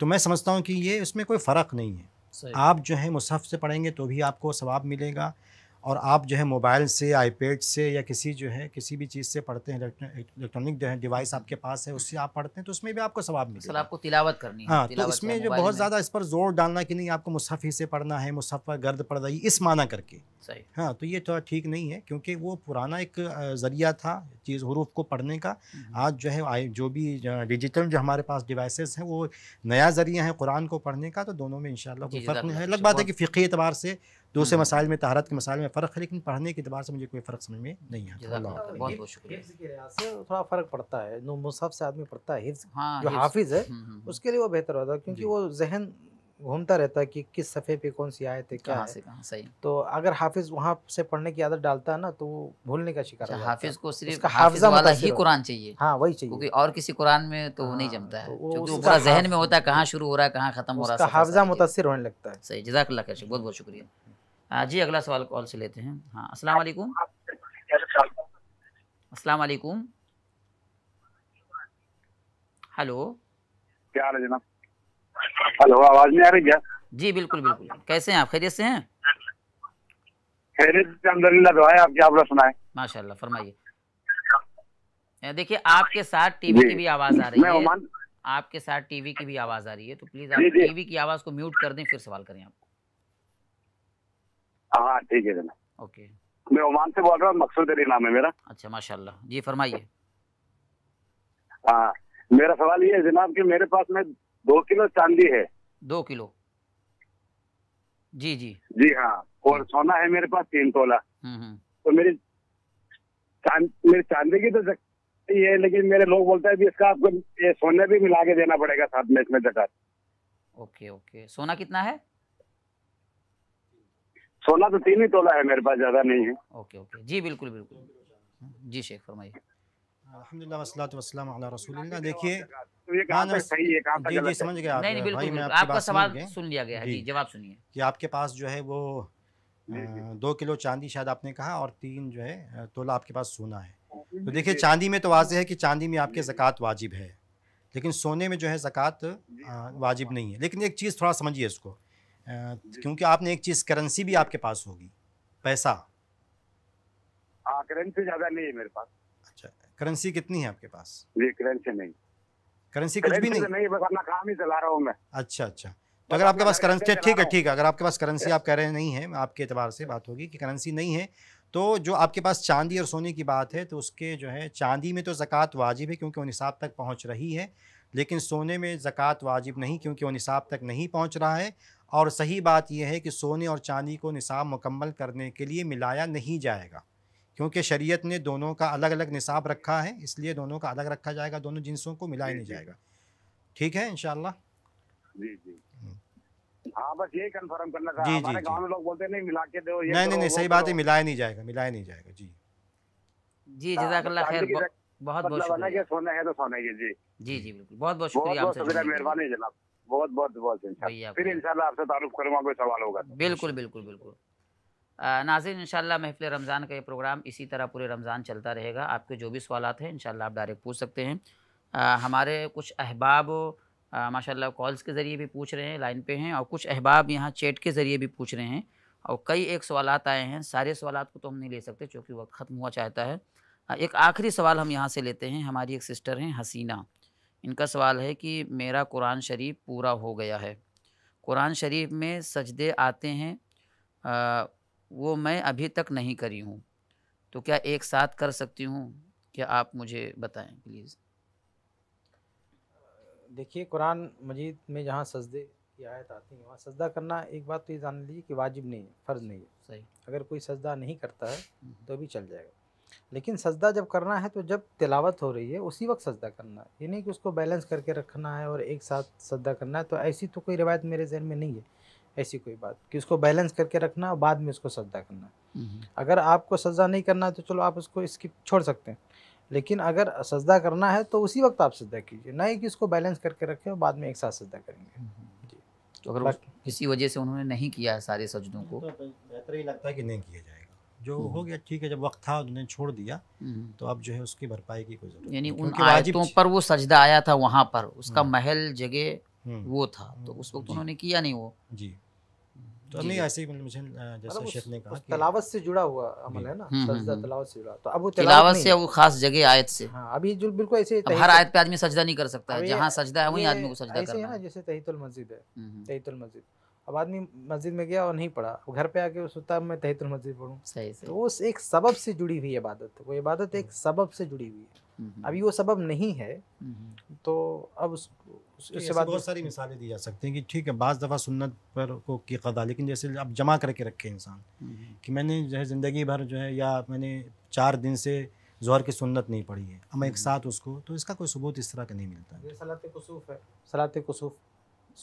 तो मैं समझता हूँ कि ये इसमें कोई फ़र्क नहीं है आप जो है मुसहफ़ से पढ़ेंगे तो भी आपको सवाब मिलेगा और आप जो है मोबाइल से आईपैड से या किसी जो है किसी भी चीज़ से पढ़ते हैं इलेक्ट्रॉनिक जो है डिवाइस आपके पास है उससे आप पढ़ते हैं तो उसमें भी आपको सवाब मिलेगा आपको तिलावत करनी हाँ तो इसमें जो बहुत ज़्यादा इस पर जोर डालना कि नहीं आपको मुसफ़ ही से पढ़ना है मुसफ़ गर्द पड़ रही इस माना करके सही हाँ तो ये थोड़ा ठीक नहीं है क्योंकि वो पुराना एक ज़रिया था चीज़ हरूफ को पढ़ने का हम्म। आज जो है जो भी डिजिटल जो हमारे पास डिवाइसेज़ हैं वो नया ज़रिया है कुरान को पढ़ने का तो दोनों में इन कोई फ़र्क नहीं है अलग बात है कि फ़िकी एतबार से दूसरे हम्म। मसाइल में तहारत के मसाइल में फ़र्क है लेकिन पढ़ने के अतबार से मुझे कोई फ़र्क समझ में नहीं आता बहुत बहुत शुक्रिया थोड़ा फ़र्क पड़ता है मुसहफ से आदमी पढ़ता है हाँ, जो हाफिज़ है हम्म, हम्म, उसके लिए वो बेहतर होता है क्योंकि वो जहन घूमता रहता है कि किस सफ़े पे कौन सी आयत है क्या से कहाँ सही तो अगर हाफिज़ वहाँ से पढ़ने की आदत डालता है ना तो भूलने का शिकार अच्छा, है हाफिज़ को सिर्फ हाफिजा वाला ही कुरान चाहिए हाँ वही चाहिए क्योंकि और किसी कुरान में तो वो नहीं हाँ, जमता है तो क्योंकि पूरा जहन में होता है कहाँ शुरू हो रहा है कहाँ खत्म हो रहा है हाफजा मुतासर होने लगता है सही जजाक बहुत बहुत शुक्रिया जी अगला सवाल कॉल से लेते हैं हाँ अस्सलाम वालेकुम अस्सलाम वालेकुम हेलो क्या हाल है जनाब हेलो आवाज नहीं आ रही क्या जी बिल्कुल बिल्कुल कैसे हैं आप खैरियत से हैं खैरियत से दुआ है आपकी सुनाए माशाल्लाह फरमाइए देखिए आपके साथ टीवी की भी आवाज आ रही है आपके साथ टीवी की भी आवाज आ रही है तो प्लीज आप टीवी की आवाज को म्यूट कर दें फिर सवाल करें आप हाँ, हाँ ठीक है जनाब ओके मैं ओमान से बोल रहा हूँ मकसूद अली नाम है मेरा अच्छा माशाल्लाह जी फरमाइए हाँ मेरा सवाल ये है जनाब कि मेरे पास में दो किलो चांदी है दो किलो जी जी जी हाँ और सोना है मेरे पास तीन तोला हम्म, हम्म। तो मेरी चांद मेरी चांदी की तो है लेकिन मेरे लोग बोलते हैं इसका आपको ये सोने भी मिला के देना पड़ेगा साथ में इसमें जगह ओके ओके सोना कितना है सोलह तो तीन ही तोला है मेरे पास ज्यादा नहीं है ओके ओके जी बिल्कुल बिल्कुल जी शेख फरमाइए हाँ, देखिए तो हाँ, समझ गया आपका सवाल सुन लिया गया जी जवाब सुनिए कि आपके पास जो है वो दो किलो चांदी शायद आपने कहा और तीन जो है तोला आपके पास सोना है हाँ, तो देखिए चांदी में तो वाज है कि चांदी में आपके ज़क़़त वाजिब है लेकिन सोने में जो है ज़क़़त वाजिब नहीं है लेकिन एक चीज़ थोड़ा समझिए इसको क्योंकि आपने एक चीज़ करेंसी भी आपके पास होगी पैसा करेंसी हाँ, ज़्यादा नहीं है मेरे पास अच्छा करेंसी कितनी है आपके पास जी करेंसी नहीं करेंसी कुछ भी तो नहीं नहीं बस अपना काम ही चला रहा हूँ मैं अच्छा अच्छा तो अगर आपके पास करेंसी ठीक है ठीक है अगर आपके पास करेंसी आप कह रहे नहीं है आपके एतबार से बात होगी कि करेंसी नहीं है तो जो आपके पास चांदी और सोने की बात है तो उसके जो है चांदी में तो ज़क़़त वाजिब है क्योंकि वो निसाब तक पहुंच रही है लेकिन सोने में ज़क़़त वाजिब नहीं क्योंकि वो निसाब तक नहीं पहुंच रहा है और सही बात यह है कि सोने और चांदी को निसाब मुकम्मल करने के लिए मिलाया नहीं जाएगा क्योंकि शरीयत ने दोनों का अलग अलग निसाब रखा है इसलिए दोनों का अलग रखा जाएगा दोनों जिनसों को मिलाया नहीं जाएगा ठीक है इनशाला जी जी हम्म। हाँ बस यही कंफर्म करना नहीं नहीं सही बात है मिलाया नहीं जाएगा मिलाया नहीं जाएगा जी जी हाँ, जजाकल्ला खैर बहुत बहुत मतलब शुक्रिया सोना है तो सोना है जी जी जी बिल्कुल बहुत बहुत शुक्रिया मेहरबानी जनाब बहुत बहुत बहुत फिर इंशाल्लाह आपसे तारुफ करूंगा कोई सवाल होगा तो। बिल्कुल बिल्कुल बिल्कुल नाजिन इंशाल्लाह महफिल रमज़ान का ये प्रोग्राम इसी तरह पूरे रमज़ान चलता रहेगा आपके जो भी सवाल हैं इंशाल्लाह आप डायरेक्ट पूछ सकते हैं आ, हमारे कुछ अहबाब माशाल्लाह कॉल्स के ज़रिए भी पूछ रहे हैं लाइन पे हैं और कुछ अहबाब यहाँ चैट के ज़रिए भी पूछ रहे हैं और कई एक सवाल आए हैं सारे सवाल को तो हम नहीं ले सकते चूँकि वक्त ख़त्म हुआ चाहता है एक आखिरी सवाल हम यहाँ से लेते हैं हमारी एक सिस्टर हैं हसीना इनका सवाल है कि मेरा कुरान शरीफ पूरा हो गया है कुरान शरीफ में सजदे आते हैं आ, वो मैं अभी तक नहीं करी हूँ तो क्या एक साथ कर सकती हूँ क्या आप मुझे बताएं प्लीज़ देखिए कुरान मजीद में जहाँ सजदे की आयत आती है वहाँ सजदा करना एक बात तो ये जान लीजिए कि वाजिब नहीं है फ़र्ज़ नहीं है सही अगर कोई सजदा नहीं करता है हम्म। तो भी चल जाएगा लेकिन सजदा जब करना है तो जब तिलावत हो रही है उसी वक्त सजदा करना है ये नहीं कि उसको बैलेंस करके रखना है और एक साथ सजदा करना है तो ऐसी तो कोई रिवायत मेरे जहन में नहीं है ऐसी कोई बात कि उसको बैलेंस करके रखना और बाद में उसको सजदा करना हम्म। अगर आपको सजदा नहीं करना है तो चलो आप उसको स्किप छोड़ सकते हैं लेकिन अगर सजदा करना है तो उसी वक्त आप सजदा कीजिए ना ही कि उसको बैलेंस करके रखें और बाद में एक साथ सजदा करेंगे हम्म। जी तो अगर किसी वजह से उन्होंने नहीं किया है सारे सजदों को तो बेहतर ही लगता है कि नहीं किया जाए जो हम्म। हो गया ठीक है जब वक्त था उन्होंने छोड़ दिया हम्म। तो अब जो है उसकी भरपाई की कोई जरूरत यानी उन आयतों पर वो सजदा आया था वहाँ पर उसका हम्म। महल जगह वो था तो उस वक्त उन्होंने किया नहीं वो जी तो नहीं ऐसे ही मतलब मुझे जैसा मतलब शेख ने कहा तलावत से जुड़ा हुआ अमल है ना सजदा तलावत से जुड़ा तो अब वो तलावत से वो खास जगह आयत से हाँ अभी जो बिल्कुल ऐसे अब हर तो- आयत पे आदमी सजदा नहीं कर सकता है जहाँ सजदा है वहीं आदमी को सजदा करना है जैसे तहीतुल मस्जिद है तहीतुल मस्जिद अब आदमी मस्जिद में गया और नहीं पढ़ा घर पे आके वो सोचता मैं तहत मस्जिद पढ़ूँ सही सही तो वो एक सबब से जुड़ी हुई इबादत वो इबादत एक हम्म। सबब से जुड़ी हुई है हम्म। अभी वो सबब नहीं है हम्म। तो अब उस तो उसके बाद बहुत सारी मिसालें दी जा सकती हैं कि ठीक है बाज़ दफ़ा सुन्नत पर को की कदा लेकिन जैसे अब जमा करके रखे इंसान कि मैंने जो है ज़िंदगी भर जो है या मैंने चार दिन से जोहर की सुन्नत नहीं पढ़ी है अब एक साथ उसको तो इसका कोई सबूत इस तरह का नहीं मिलता है सलात कसूफ है सलात कसूफ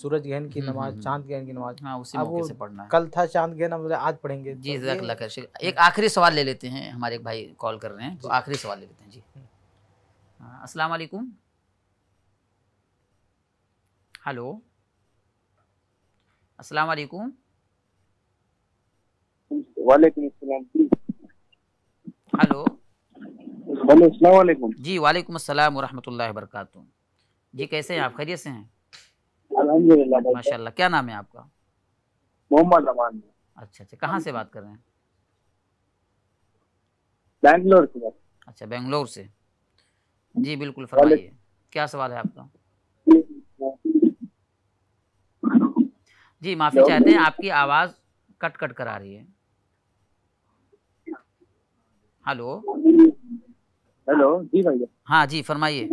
सूरज गहन की हम्म, नमाज हम्म, हम्म। चांद गहन की नमाज हाँ उसी मौके से पढ़ना है कल था चांद गहन हम आज पढ़ेंगे जी तो जजाकल्ला खैर एक आखिरी सवाल ले लेते हैं हमारे एक भाई कॉल कर रहे हैं तो आखिरी सवाल ले लेते हैं जी हाँ, अस्सलाम वालेकुम हेलो अस्सलाम वालेकुम वालेकुम अस्सलाम हेलो हेलो अस्सलाम वालेकुम जी वालेकुम अस्सलाम व रहमतुल्लाहि व बरकातहू जी कैसे हैं आप खैरियत से हैं अलहमदिल्ला माशाल्लाह क्या नाम है आपका मोहम्मद अमान अच्छा अच्छा कहाँ से बात कर रहे हैं बैंगलोर से अच्छा बैंगलोर से जी बिल्कुल फरमाइए क्या सवाल है आपका जी माफी चाहते हैं आपकी आवाज कट कट कर आ रही है हेलो हेलो जी भैया हाँ जी फरमाइए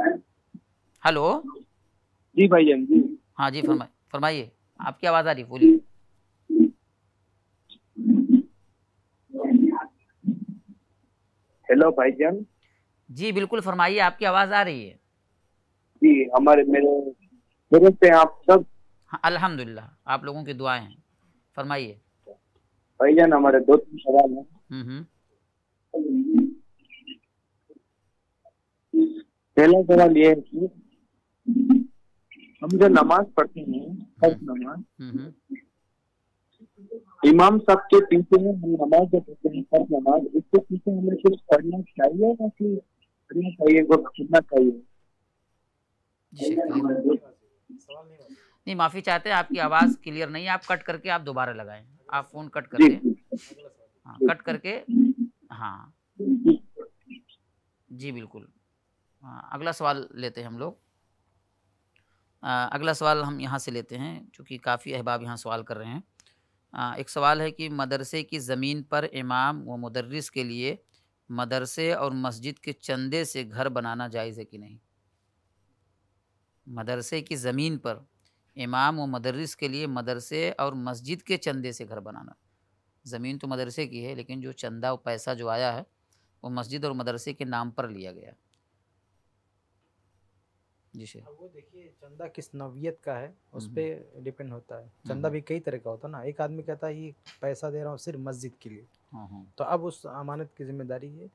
हेलो जी भाई जान जी हाँ जी फरमाइए फरमाइए आपकी आवाज आ रही बोलिए हेलो जान जी बिल्कुल फरमाइए आपकी आवाज आ रही है जी हमारे मेरे मेरे से आप सब हाँ, अल्हम्दुलिल्लाह आप लोगों की दुआएं हैं फरमाइए भाई जान हमारे दो तीन सवाल हैं हम्म, हम्म। हम्म। पहला सवाल ये है कि हम जो नमाज पढ़ते हैं फर्ज नमाज इमाम साहब के पीछे में हम नमाज जो पढ़ते हैं फर्ज नमाज उसके पीछे हमें कुछ पढ़ना चाहिए या फिर पढ़ना चाहिए वो सुनना चाहिए नहीं माफी चाहते हैं आपकी आवाज क्लियर नहीं आप कट करके आप दोबारा लगाएं आप फोन कट करके हाँ कट करके हाँ जी बिल्कुल हाँ अगला सवाल लेते हैं हम लोग अगला सवाल हम यहाँ से लेते हैं चूँकि काफ़ी अहबाब यहाँ सवाल कर रहे हैं आ, एक सवाल है कि मदरसे की ज़मीन पर इमाम व मदरस के लिए मदरसे और मस्जिद के चंदे से घर बनाना जायज़ है कि नहीं मदरसे की ज़मीन पर इमाम व मदरस के लिए मदरसे और मस्जिद के चंदे से घर बनाना ज़मीन तो मदरसे की है लेकिन जो चंदा व पैसा जो आया है वो मस्जिद और मदरसे के नाम पर लिया गया है जी सर वो देखिए चंदा किस नवियत का है उस हम्म, पर हम्म। डिपेंड होता है हम्म, चंदा भी कई तरह का होता है ना एक आदमी कहता है ये पैसा दे रहा हूँ सिर्फ मस्जिद के लिए हाँ, हाँ। तो अब उस अमानत की जिम्मेदारी है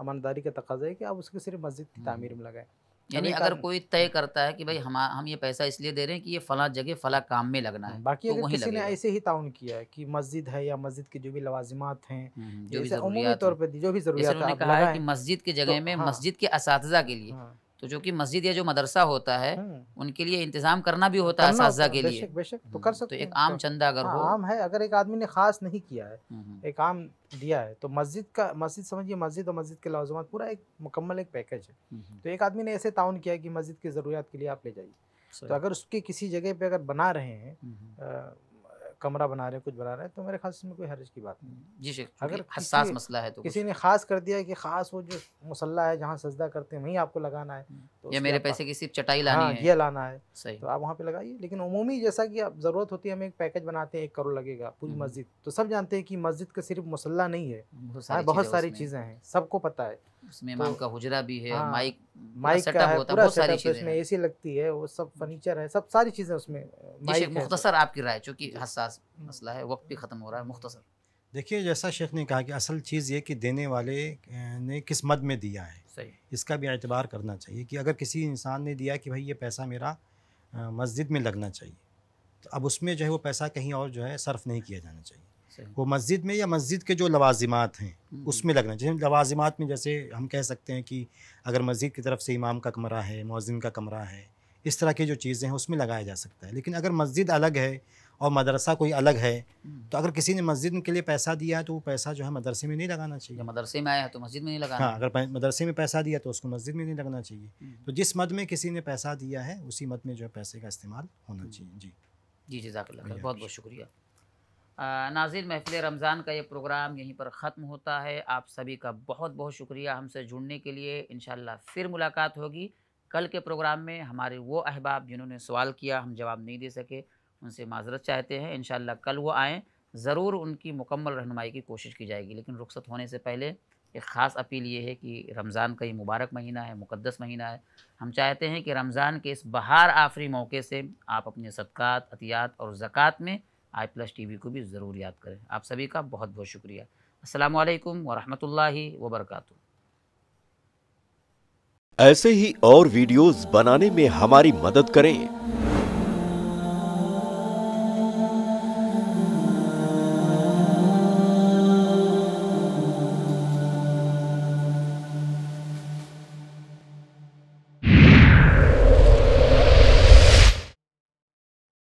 अमानदारी का तकाजा है कि आप उसके सिर्फ मस्जिद की तामीर में लगाए यानी अगर कोई तय करता है कि भाई हम हम ये पैसा इसलिए दे रहे हैं कि ये फला जगह फला काम में लगना हाँ, है बाकी तो अगर किसी ने ऐसे ही ताउन किया है कि मस्जिद है या मस्जिद की जो भी लवाजिमात हैं जो भी तौर पर जो भी जरूरत है मस्जिद की तो जगह में मस्जिद के इस के लिए तो जो कि मस्जिद या जो मदरसा होता है हम्म। उनके लिए इंतजाम करना भी होता करना है साजा के लिए बेशक तो कर हम्म, सकते तो एक आम चंदा अगर हाँ, हो आम है अगर एक आदमी ने खास नहीं किया है हम्म, एक आम दिया है तो मस्जिद का मस्जिद समझिए मस्जिद और मस्जिद के लाजमत पूरा एक मुकम्मल एक पैकेज है तो एक आदमी ने ऐसे ताउन किया कि मस्जिद की जरूरत के लिए आप ले जाइए तो अगर उसके किसी जगह पे अगर बना रहे हैं कमरा बना रहे हैं कुछ बना रहे हैं तो मेरे ख्याल से इसमें कोई हर्ज की बात नहीं जी शेख अगर हसास मसला है तो किसी ने खास कर दिया कि खास वो जो मसल्ला है जहाँ सजदा करते हैं वहीं आपको लगाना है हम्म। तो या मेरे पैसे की सिर्फ चटाई हाँ, लानी हाँ, है ये लाना है सही तो आप वहाँ पे लगाइए लेकिन उमूमी जैसा कि आप ज़रूरत होती है हमें एक पैकेज बनाते हैं एक करोड़ लगेगा पूरी हम्म। मस्जिद तो सब जानते हैं कि मस्जिद का सिर्फ मसल्ला नहीं है बहुत सारी हाँ, चीज़ें हैं सबको पता है उसमें तो, का हुजरा भी है हाँ, माइक माइक का है होता पूरा सारी तो चीजें उसमें एसी लगती है वो सब फर्नीचर है सब सारी चीजें उसमें माइक मुख्तसर आपकी राय चूंकि हसास हम्म। मसला है वक्त भी खत्म हो रहा है मुख्तसर देखिए जैसा शेख ने कहा कि असल चीज़ ये कि देने वाले ने किस मद में दिया है सही इसका भी एतबार करना चाहिए कि अगर किसी इंसान ने दिया कि भाई ये पैसा मेरा मस्जिद में लगना चाहिए तो अब उसमें जो है वो पैसा कहीं और जो है सर्फ नहीं किया जाना चाहिए वो मस्जिद में या मस्जिद के जो लवाजिमात हैं हम्म। उसमें लगना जैसे लवाजिमात में जैसे हम कह सकते हैं कि अगर मस्जिद की तरफ से इमाम का कमरा है मौजिन का कमरा है इस तरह की जो चीज़ें हैं उसमें लगाया जा सकता है लेकिन अगर मस्जिद अलग है और मदरसा कोई अलग है हम्म। तो अगर किसी ने मस्जिद के लिए पैसा दिया तो वो पैसा जो है मदरसे में नहीं लगाना चाहिए मदरसे में आया तो मस्जिद में नहीं लगाना हाँ अगर मदरसे में पैसा दिया तो उसको मस्जिद में नहीं लगना चाहिए हम्म। तो जिस मद में किसी ने पैसा दिया है उसी मद में जो है पैसे का इस्तेमाल होना चाहिए जी जी जी जजाकल्ला बहुत बहुत शुक्रिया नाजिर महफिल रमज़ान का ये प्रोग्राम यहीं पर ख़त्म होता है आप सभी का बहुत बहुत शुक्रिया हमसे जुड़ने के लिए इन फिर मुलाकात होगी कल के प्रोग्राम में हमारे वो अहबाब जिन्होंने सवाल किया हम जवाब नहीं दे सके उनसे माजरत चाहते हैं इन कल वो आएँ ज़रूर उनकी मुकम्मल रहनमाई की कोशिश की जाएगी लेकिन रुखसत होने से पहले एक ख़ास अपील ये है कि रमज़ान का ये मुबारक महीना है मुक़दस महीना है हम चाहते हैं कि रमज़ान के इस बहार आफरी मौके से आप अपने सदक़ात अतियात और ज़क़़त में आई प्लस टी को भी ज़रूर याद करें आप सभी का बहुत बहुत शुक्रिया असलकम वरहमल वबरकत ऐसे ही और वीडियोस बनाने में हमारी मदद करें